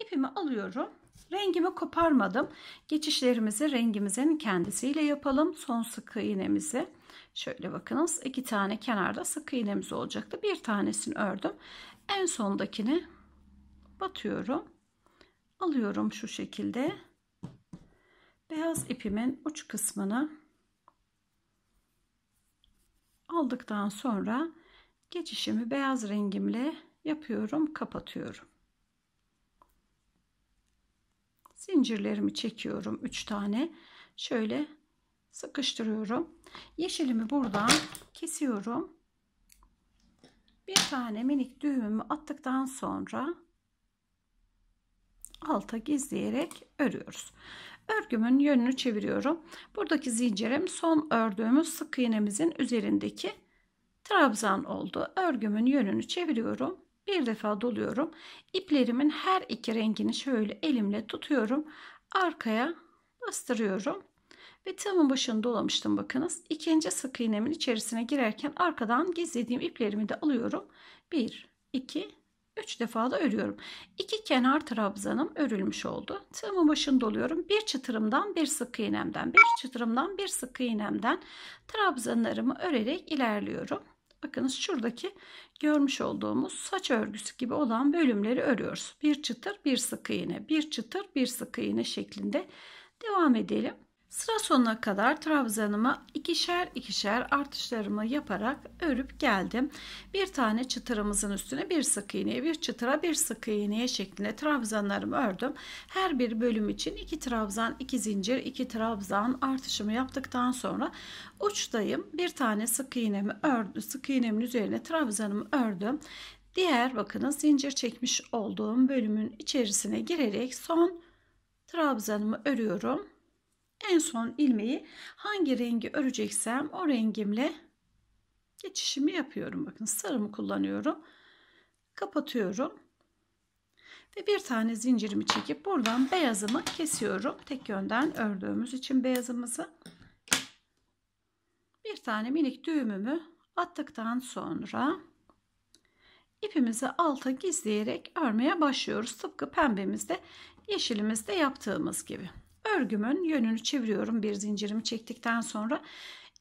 İpimi alıyorum. Rengimi koparmadım. Geçişlerimizi rengimizin kendisiyle yapalım. Son sık iğnemizi. Şöyle bakınız iki tane kenarda sık iğnemiz olacaktı. Bir tanesini ördüm. En sondakini batıyorum. Alıyorum şu şekilde beyaz ipimin uç kısmını aldıktan sonra geçişimi beyaz rengimle yapıyorum kapatıyorum zincirlerimi çekiyorum 3 tane şöyle sıkıştırıyorum yeşilimi buradan kesiyorum bir tane minik düğümümü attıktan sonra alta gizleyerek örüyoruz Örgümün yönünü çeviriyorum. Buradaki zincirim son ördüğümüz sık iğnemizin üzerindeki trabzan oldu. Örgümün yönünü çeviriyorum. Bir defa doluyorum. İplerimin her iki rengini şöyle elimle tutuyorum. Arkaya bastırıyorum. Ve tığımın başını dolamıştım bakınız. İkinci sık iğnemin içerisine girerken arkadan gizlediğim iplerimi de alıyorum. 1, 2, 3 defa da örüyorum. 2 kenar trabzanım örülmüş oldu. Tığımın başını doluyorum. Bir çıtırımdan bir sık iğnemden, bir çıtırımdan bir sık iğnemden trabzanlarımı örerek ilerliyorum. Bakınız şuradaki görmüş olduğumuz saç örgüsü gibi olan bölümleri örüyoruz. Bir çıtır, bir sık iğne, bir çıtır, bir sık iğne şeklinde devam edelim. Sıra sonuna kadar trabzanıma ikişer ikişer artışlarımı yaparak örüp geldim. Bir tane çıtırımızın üstüne bir sık iğneye, bir çıtıra bir sık iğneye şeklinde trabzanlarımı ördüm. Her bir bölüm için iki trabzan, iki zincir, iki trabzan artışımı yaptıktan sonra uçtayım. Bir tane sık iğnemi ördüm. Sık iğnemin üzerine trabzanımı ördüm. Diğer bakınız zincir çekmiş olduğum bölümün içerisine girerek son trabzanımı örüyorum en son ilmeği hangi rengi öreceksem o rengimle geçişimi yapıyorum. Bakın sarımı kullanıyorum. Kapatıyorum. Ve bir tane zincirimi çekip buradan beyazımı kesiyorum. Tek yönden ördüğümüz için beyazımızı. Bir tane minik düğümümü attıktan sonra ipimizi alta gizleyerek örmeye başlıyoruz. Tıpkı pembemizde yeşilimizde yaptığımız gibi. Örgümün yönünü çeviriyorum bir zincirimi çektikten sonra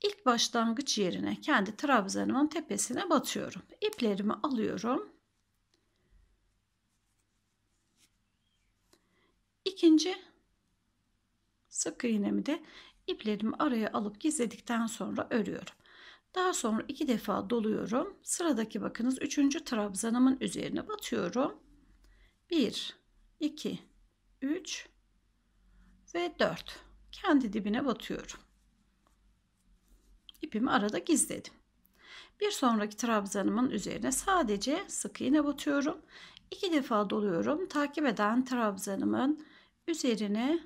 ilk başlangıç yerine kendi trabzanımın tepesine batıyorum. İplerimi alıyorum. İkinci sık iğnemi de iplerimi araya alıp gizledikten sonra örüyorum. Daha sonra iki defa doluyorum. Sıradaki bakınız üçüncü trabzanımın üzerine batıyorum. 1 2 3 ve 4. Kendi dibine batıyorum. İpimi arada gizledim. Bir sonraki trabzanımın üzerine sadece sık iğne batıyorum. İki defa doluyorum. Takip eden trabzanımın üzerine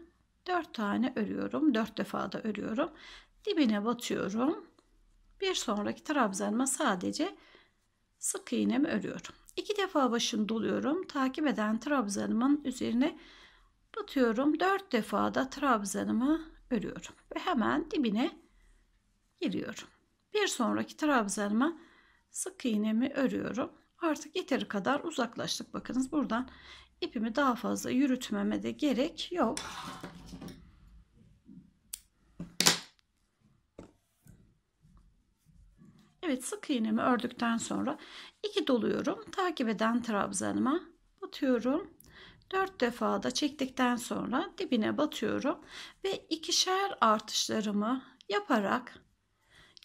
4 tane örüyorum. 4 defa da örüyorum. Dibine batıyorum. Bir sonraki trabzanıma sadece sık iğnemi örüyorum. İki defa başını doluyorum. Takip eden trabzanımın üzerine batıyorum. 4 defa da trabzanımı örüyorum ve hemen dibine giriyorum. Bir sonraki trabzanıma sık iğnemi örüyorum. Artık yeteri kadar uzaklaştık. Bakınız buradan ipimi daha fazla yürütmeme de gerek yok. Evet sık iğnemi ördükten sonra iki doluyorum. Takip eden trabzanıma batıyorum. 4 defa da çektikten sonra dibine batıyorum ve ikişer artışlarımı yaparak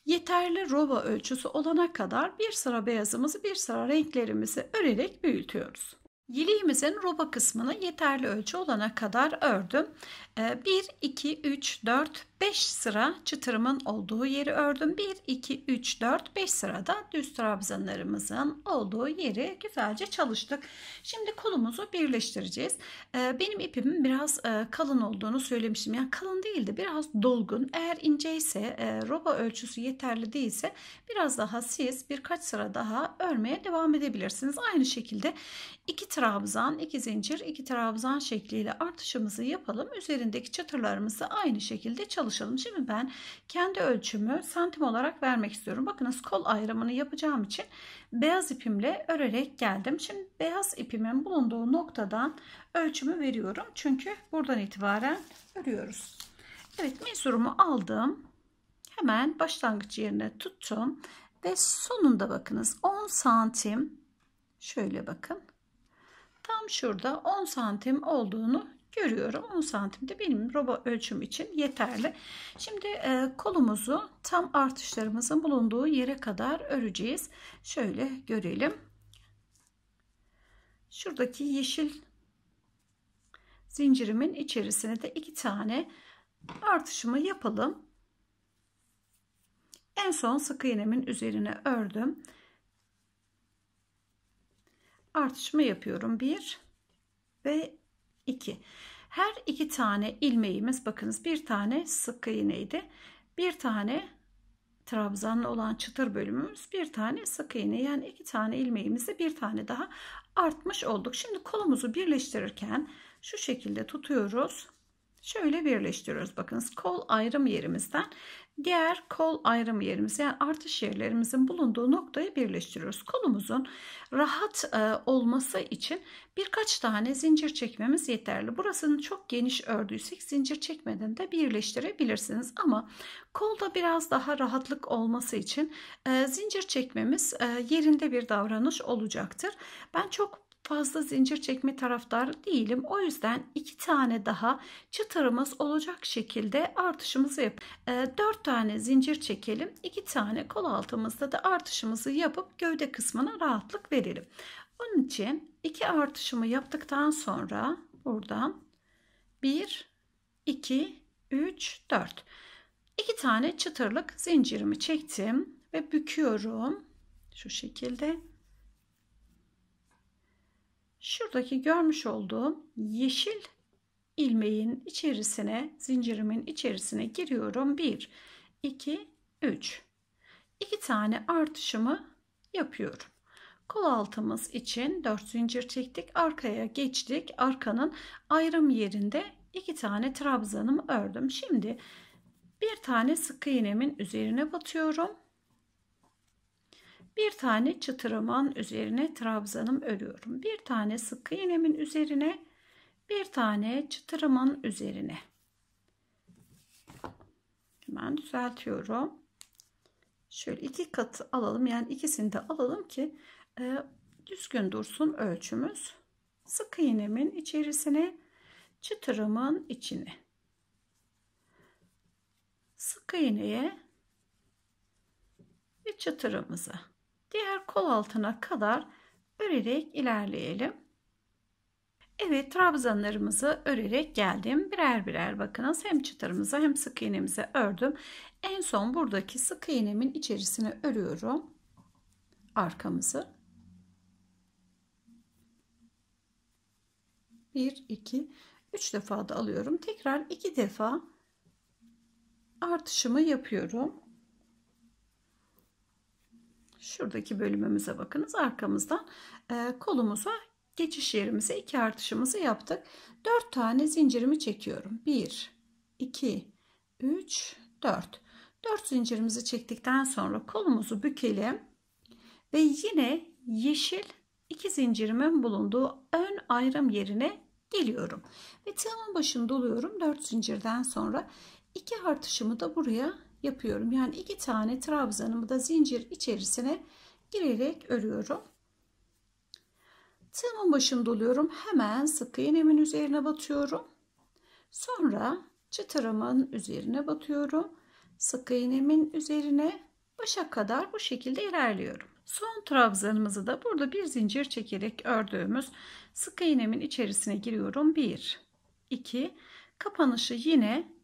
yeterli roba ölçüsü olana kadar bir sıra beyazımızı bir sıra renklerimizi örerek büyütüyoruz. Yeleğimizin roba kısmını yeterli ölçü olana kadar ördüm. 1, 2, 3, 4, 5 sıra çıtırımın olduğu yeri ördüm. 1, 2, 3, 4, 5 sırada düz trabzanlarımızın olduğu yeri güzelce çalıştık. Şimdi kolumuzu birleştireceğiz. Ee, benim ipimin biraz e, kalın olduğunu söylemiştim. Yani kalın değildi, biraz dolgun. Eğer ince ise e, roba ölçüsü yeterli değilse biraz daha siz birkaç sıra daha örmeye devam edebilirsiniz. Aynı şekilde 2 trabzan, 2 zincir, 2 trabzan şekliyle artışımızı yapalım. Üzerindeki çıtırlarımızı aynı şekilde çalıştıralım çalışalım. Şimdi ben kendi ölçümü santim olarak vermek istiyorum. Bakınız kol ayrımını yapacağım için beyaz ipimle örerek geldim. Şimdi beyaz ipimin bulunduğu noktadan ölçümü veriyorum. Çünkü buradan itibaren örüyoruz. Evet mezurumu aldım. Hemen başlangıç yerine tuttum. Ve sonunda bakınız 10 santim şöyle bakın tam şurada 10 santim olduğunu görüyorum. 10 santim de benim roba ölçüm için yeterli. Şimdi e, kolumuzu tam artışlarımızın bulunduğu yere kadar öreceğiz. Şöyle görelim. Şuradaki yeşil zincirimin içerisine de iki tane artışımı yapalım. En son sık iğnemin üzerine ördüm. Artışımı yapıyorum. 1 ve 2. Her iki tane ilmeğimiz bakınız bir tane sık iğneydi. Bir tane trabzanlı olan çıtır bölümümüz bir tane sık iğne yani iki tane ilmeğimizi bir tane daha artmış olduk. Şimdi kolumuzu birleştirirken şu şekilde tutuyoruz. Şöyle birleştiriyoruz. Bakınız kol ayrım yerimizden diğer kol ayrımı yerimiz yani artış yerlerimizin bulunduğu noktayı birleştiriyoruz. Kolumuzun rahat e, olması için birkaç tane zincir çekmemiz yeterli. Burasını çok geniş ördüysek zincir çekmeden de birleştirebilirsiniz ama kolda biraz daha rahatlık olması için e, zincir çekmemiz e, yerinde bir davranış olacaktır. Ben çok fazla zincir çekme taraftarı değilim. O yüzden iki tane daha çıtırımız olacak şekilde artışımızı yap. E, ee, 4 tane zincir çekelim. iki tane kol altımızda da artışımızı yapıp gövde kısmına rahatlık verelim. Onun için iki artışımı yaptıktan sonra buradan 1 2 3 4 2 tane çıtırlık zincirimi çektim ve büküyorum şu şekilde şuradaki görmüş olduğum yeşil ilmeğin içerisine zincirimin içerisine giriyorum 1 2 3 2 tane artışımı yapıyorum kol altımız için 4 zincir çektik arkaya geçtik arkanın ayrım yerinde 2 tane trabzanımı ördüm şimdi bir tane sık iğnemin üzerine batıyorum bir tane çıtırımın üzerine trabzanım örüyorum. Bir tane sık iğnemin üzerine, bir tane çıtırımın üzerine. Hemen düzeltiyorum. Şöyle iki katı alalım. Yani ikisini de alalım ki e, düzgün dursun ölçümüz. Sık iğnemin içerisine, çıtırımın içine. Sık iğneye ve çıtırımıza diğer kol altına kadar örerek ilerleyelim. Evet trabzanlarımızı örerek geldim. Birer birer bakınız hem çıtırımıza hem sık iğnemize ördüm. En son buradaki sık iğnemin içerisine örüyorum. Arkamızı. 1, 2, 3 defa da alıyorum. Tekrar 2 defa artışımı yapıyorum. Şuradaki bölümümüze bakınız. Arkamızdan e, kolumuza geçiş yerimize iki artışımızı yaptık. 4 tane zincirimi çekiyorum. 1, 2, 3, 4. 4 zincirimizi çektikten sonra kolumuzu bükelim. Ve yine yeşil iki zincirimin bulunduğu ön ayrım yerine geliyorum. Ve tığımın başını doluyorum. 4 zincirden sonra iki artışımı da buraya yapıyorum. Yani iki tane trabzanımı da zincir içerisine girerek örüyorum. Tığımın başını doluyorum. Hemen sık iğnemin üzerine batıyorum. Sonra çıtırımın üzerine batıyorum. Sık iğnemin üzerine başa kadar bu şekilde ilerliyorum. Son trabzanımızı da burada bir zincir çekerek ördüğümüz sık iğnemin içerisine giriyorum. 1 2 kapanışı yine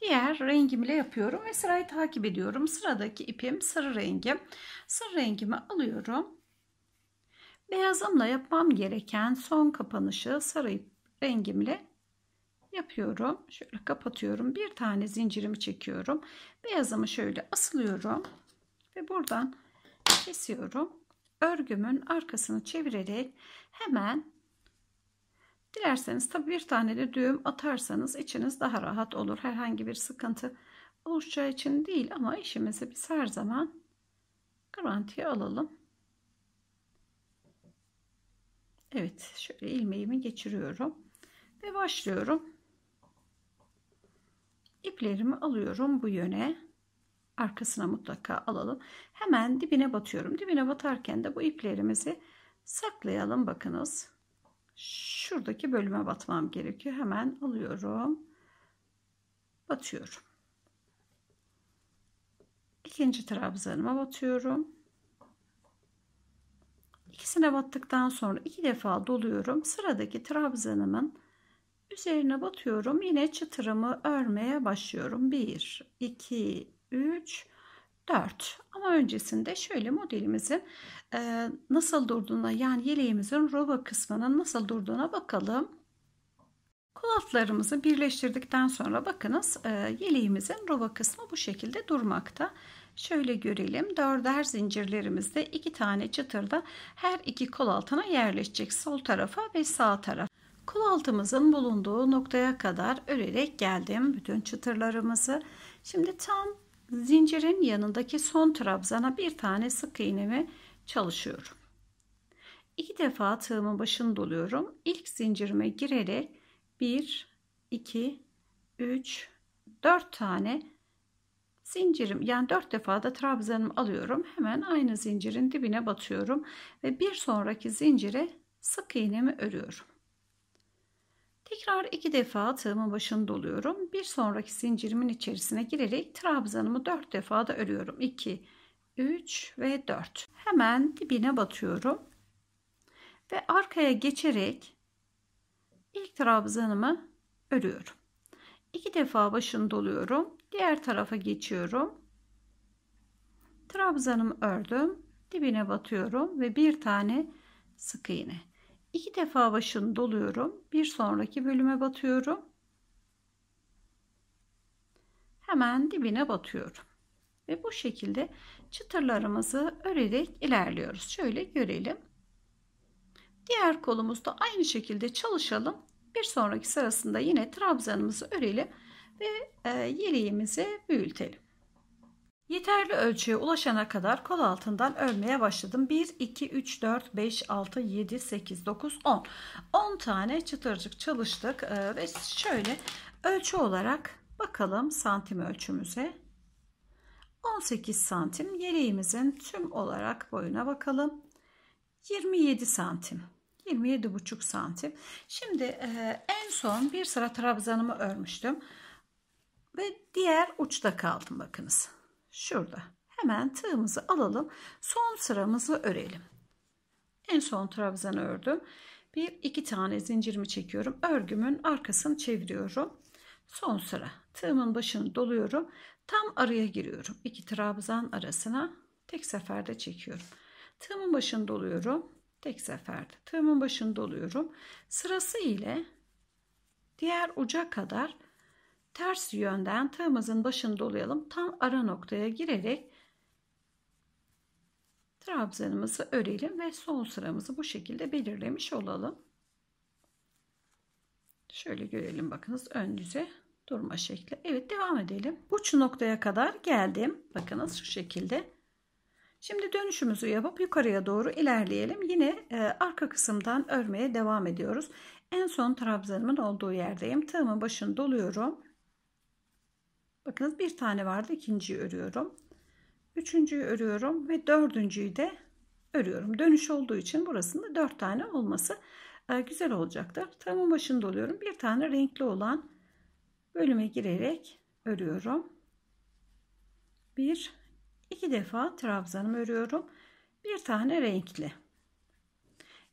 diğer rengimle yapıyorum ve sırayı takip ediyorum. Sıradaki ipim sarı rengim. Sarı rengimi alıyorum. Beyazımla yapmam gereken son kapanışı sarı rengimle yapıyorum. Şöyle kapatıyorum. Bir tane zincirimi çekiyorum. Beyazımı şöyle asılıyorum ve buradan kesiyorum. Örgümün arkasını çevirerek hemen Dilerseniz tabi bir tane de düğüm atarsanız içiniz daha rahat olur. Herhangi bir sıkıntı oluşacağı için değil ama işimizi biz her zaman garantiye alalım. Evet şöyle ilmeğimi geçiriyorum ve başlıyorum. İplerimi alıyorum bu yöne. Arkasına mutlaka alalım. Hemen dibine batıyorum. Dibine batarken de bu iplerimizi saklayalım. Bakınız şuradaki bölüme batmam gerekiyor. Hemen alıyorum. Batıyorum. İkinci trabzanıma batıyorum. İkisine battıktan sonra iki defa doluyorum. Sıradaki trabzanımın üzerine batıyorum. Yine çıtırımı örmeye başlıyorum. 1 2 3 4. Ama öncesinde şöyle modelimizin e, nasıl durduğuna yani yeleğimizin roba kısmının nasıl durduğuna bakalım. Kulaflarımızı birleştirdikten sonra bakınız e, yeleğimizin roba kısmı bu şekilde durmakta. Şöyle görelim. Dörder zincirlerimizde iki tane çıtırda her iki kol altına yerleşecek. Sol tarafa ve sağ tarafa. Kol altımızın bulunduğu noktaya kadar örerek geldim bütün çıtırlarımızı. Şimdi tam zincirin yanındaki son trabzana bir tane sık iğnemi çalışıyorum. İki defa tığımın başını doluyorum. İlk zincirime girerek 1, 2, 3, 4 tane zincirim yani 4 defa da trabzanımı alıyorum. Hemen aynı zincirin dibine batıyorum ve bir sonraki zincire sık iğnemi örüyorum. Tekrar iki defa tığımın başını doluyorum. Bir sonraki zincirimin içerisine girerek trabzanımı dört defa da örüyorum. 2, 3 ve 4. Hemen dibine batıyorum. Ve arkaya geçerek ilk trabzanımı örüyorum. İki defa başını doluyorum. Diğer tarafa geçiyorum. Trabzanımı ördüm. Dibine batıyorum ve bir tane sık iğne. İki defa başını doluyorum. Bir sonraki bölüme batıyorum. Hemen dibine batıyorum. Ve bu şekilde çıtırlarımızı örerek ilerliyoruz. Şöyle görelim. Diğer kolumuzda aynı şekilde çalışalım. Bir sonraki sırasında yine trabzanımızı örelim ve e, yeleğimizi büyütelim. Yeterli ölçüye ulaşana kadar kol altından örmeye başladım. 1, 2, 3, 4, 5, 6, 7, 8, 9, 10. 10 tane çıtırcık çalıştık. Ee, ve şöyle ölçü olarak bakalım santim ölçümüze. 18 santim yeleğimizin tüm olarak boyuna bakalım. 27 santim. 27 buçuk santim. Şimdi e, en son bir sıra trabzanımı örmüştüm. Ve diğer uçta kaldım bakınız. Şurada. Hemen tığımızı alalım. Son sıramızı örelim. En son trabzanı ördüm. Bir iki tane zincirimi çekiyorum. Örgümün arkasını çeviriyorum. Son sıra. Tığımın başını doluyorum. Tam araya giriyorum. İki trabzan arasına tek seferde çekiyorum. Tığımın başını doluyorum. Tek seferde. Tığımın başını doluyorum. Sırası ile diğer uca kadar ters yönden tığımızın başını dolayalım. Tam ara noktaya girerek trabzanımızı örelim ve sol sıramızı bu şekilde belirlemiş olalım. Şöyle görelim bakınız ön yüze durma şekli. Evet devam edelim. Uç noktaya kadar geldim. Bakınız şu şekilde. Şimdi dönüşümüzü yapıp yukarıya doğru ilerleyelim. Yine e, arka kısımdan örmeye devam ediyoruz. En son trabzanımın olduğu yerdeyim. Tığımın başını doluyorum. Bakınız bir tane vardı. ikinciyi örüyorum. Üçüncüyü örüyorum ve dördüncüyü de örüyorum. Dönüş olduğu için burasında dört tane olması e, güzel olacaktır. Tığımın başında oluyorum. Bir tane renkli olan bölüme girerek örüyorum. Bir, iki defa trabzanımı örüyorum. Bir tane renkli.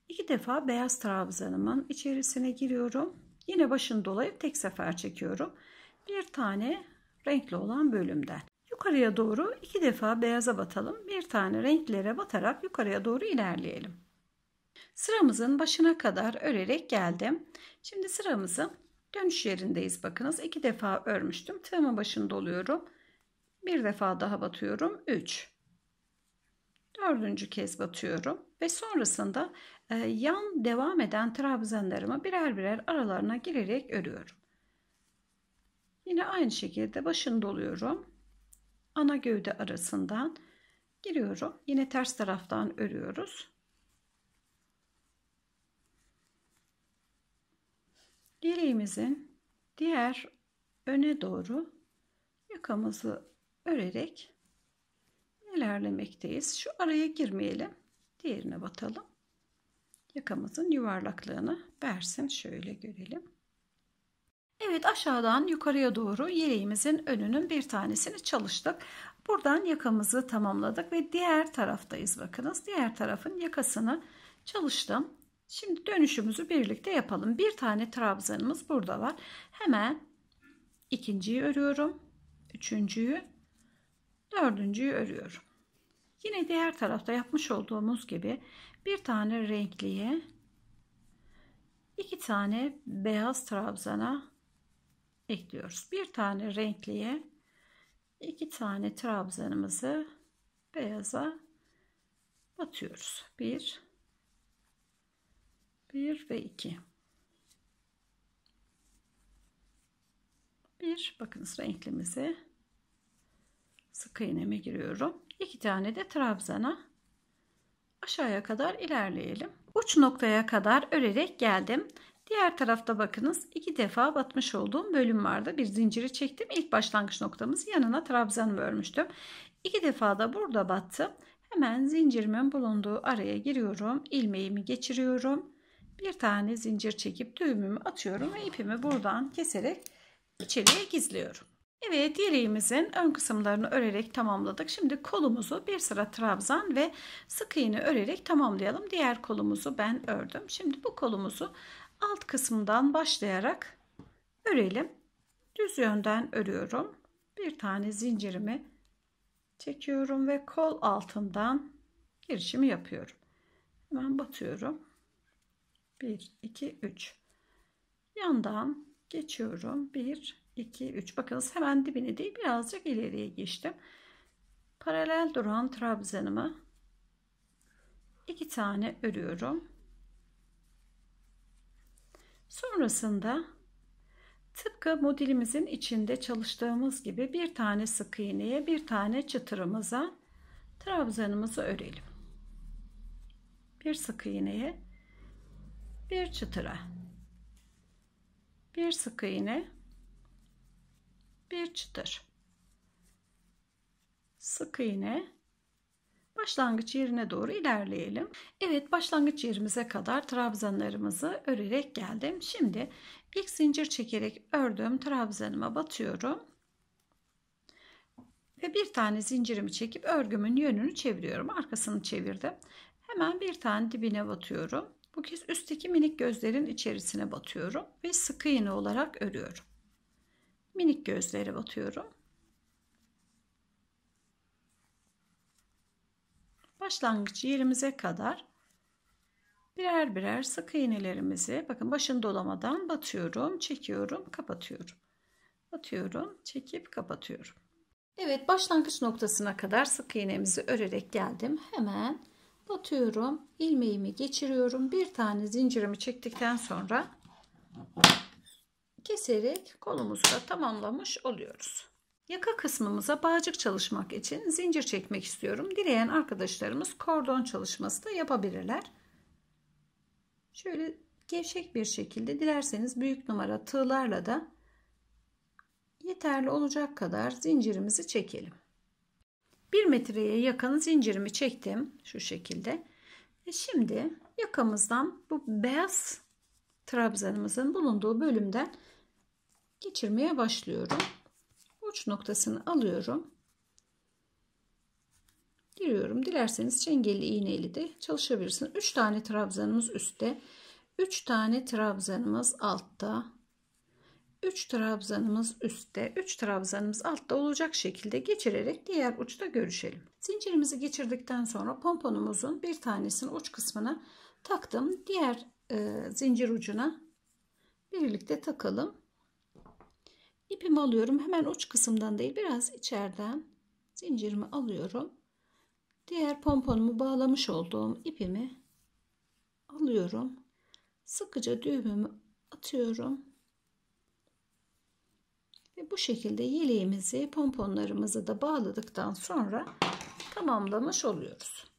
İki defa beyaz trabzanımın içerisine giriyorum. Yine başını dolayıp tek sefer çekiyorum. Bir tane renkli olan bölümden. Yukarıya doğru iki defa beyaza batalım. Bir tane renklere batarak yukarıya doğru ilerleyelim. Sıramızın başına kadar örerek geldim. Şimdi sıramızın dönüş yerindeyiz. Bakınız iki defa örmüştüm. Tığımın başında oluyorum. Bir defa daha batıyorum. 3 dördüncü kez batıyorum ve sonrasında e, yan devam eden trabzanlarımı birer birer aralarına girerek örüyorum. Yine aynı şekilde başını doluyorum. Ana gövde arasından giriyorum. Yine ters taraftan örüyoruz. Yeleğimizin diğer öne doğru yakamızı örerek ilerlemekteyiz. Şu araya girmeyelim. Diğerine batalım. Yakamızın yuvarlaklığını versin. Şöyle görelim. Evet aşağıdan yukarıya doğru yeleğimizin önünün bir tanesini çalıştık. Buradan yakamızı tamamladık ve diğer taraftayız bakınız. Diğer tarafın yakasını çalıştım. Şimdi dönüşümüzü birlikte yapalım. Bir tane trabzanımız burada var. Hemen ikinciyi örüyorum. Üçüncüyü, dördüncüyü örüyorum. Yine diğer tarafta yapmış olduğumuz gibi bir tane renkliye, iki tane beyaz trabzana ekliyoruz. Bir tane renkliye iki tane trabzanımızı beyaza batıyoruz. Bir, bir ve iki. Bir, bakınız renklimizi sık iğneme giriyorum. İki tane de trabzana aşağıya kadar ilerleyelim. Uç noktaya kadar örerek geldim. Diğer tarafta bakınız iki defa batmış olduğum bölüm vardı. Bir zinciri çektim. İlk başlangıç noktamızı yanına trabzanımı örmüştüm. İki defa da burada battım. Hemen zincirimin bulunduğu araya giriyorum. ilmeğimi geçiriyorum. Bir tane zincir çekip düğümümü atıyorum ve ipimi buradan keserek içeriye gizliyorum. Evet yeleğimizin ön kısımlarını örerek tamamladık. Şimdi kolumuzu bir sıra trabzan ve sık iğne örerek tamamlayalım. Diğer kolumuzu ben ördüm. Şimdi bu kolumuzu alt kısımdan başlayarak örelim. Düz yönden örüyorum. Bir tane zincirimi çekiyorum ve kol altından girişimi yapıyorum. Hemen batıyorum. 1 2 3 yandan geçiyorum. 1 2 3 bakınız hemen dibine değil birazcık ileriye geçtim. Paralel duran trabzanımı iki tane örüyorum. Sonrasında tıpkı modelimizin içinde çalıştığımız gibi bir tane sık iğneye bir tane çıtırımıza trabzanımızı örelim. Bir sık iğneye bir çıtıra bir sık iğne bir çıtır sık iğne başlangıç yerine doğru ilerleyelim. Evet başlangıç yerimize kadar trabzanlarımızı örerek geldim. Şimdi ilk zincir çekerek ördüğüm trabzanıma batıyorum. Ve bir tane zincirimi çekip örgümün yönünü çeviriyorum. Arkasını çevirdim. Hemen bir tane dibine batıyorum. Bu kez üstteki minik gözlerin içerisine batıyorum ve sık iğne olarak örüyorum. Minik gözlere batıyorum. başlangıç yerimize kadar birer birer sık iğnelerimizi bakın başını dolamadan batıyorum, çekiyorum, kapatıyorum. Batıyorum, çekip kapatıyorum. Evet başlangıç noktasına kadar sık iğnemizi örerek geldim. Hemen batıyorum, ilmeğimi geçiriyorum. Bir tane zincirimi çektikten sonra keserek kolumuzu da tamamlamış oluyoruz. Yaka kısmımıza bağcık çalışmak için zincir çekmek istiyorum. Dileyen arkadaşlarımız kordon çalışması da yapabilirler. Şöyle gevşek bir şekilde dilerseniz büyük numara tığlarla da yeterli olacak kadar zincirimizi çekelim. 1 metreye yakın zincirimi çektim şu şekilde. E şimdi yakamızdan bu beyaz trabzanımızın bulunduğu bölümden geçirmeye başlıyorum uç noktasını alıyorum. Giriyorum. Dilerseniz çengelli iğneyle de çalışabilirsiniz. 3 tane trabzanımız üstte. 3 tane trabzanımız altta. 3 trabzanımız üstte, 3 trabzanımız altta olacak şekilde geçirerek diğer uçta görüşelim. Zincirimizi geçirdikten sonra pomponumuzun bir tanesini uç kısmına taktım. Diğer e, zincir ucuna birlikte takalım. İpimi alıyorum. Hemen uç kısımdan değil biraz içeriden zincirimi alıyorum. Diğer pomponumu bağlamış olduğum ipimi alıyorum. Sıkıca düğümümü atıyorum. Ve bu şekilde yeleğimizi pomponlarımızı da bağladıktan sonra tamamlamış oluyoruz.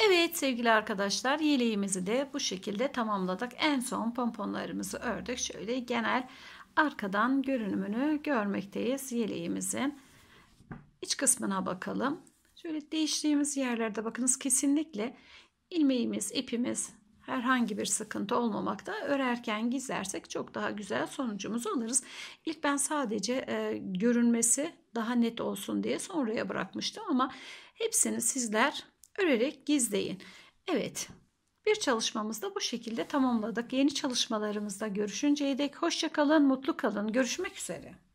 Evet sevgili arkadaşlar yeleğimizi de bu şekilde tamamladık. En son pomponlarımızı ördük. Şöyle genel arkadan görünümünü görmekteyiz yeleğimizin. iç kısmına bakalım. Şöyle değiştiğimiz yerlerde bakınız kesinlikle ilmeğimiz, ipimiz herhangi bir sıkıntı olmamakta. Örerken gizlersek çok daha güzel sonucumuzu alırız. İlk ben sadece e, görünmesi daha net olsun diye sonraya bırakmıştım ama hepsini sizler örerek gizleyin. Evet bir çalışmamızda bu şekilde tamamladık. Yeni çalışmalarımızda görüşünceye dek hoşçakalın, mutlu kalın. Görüşmek üzere.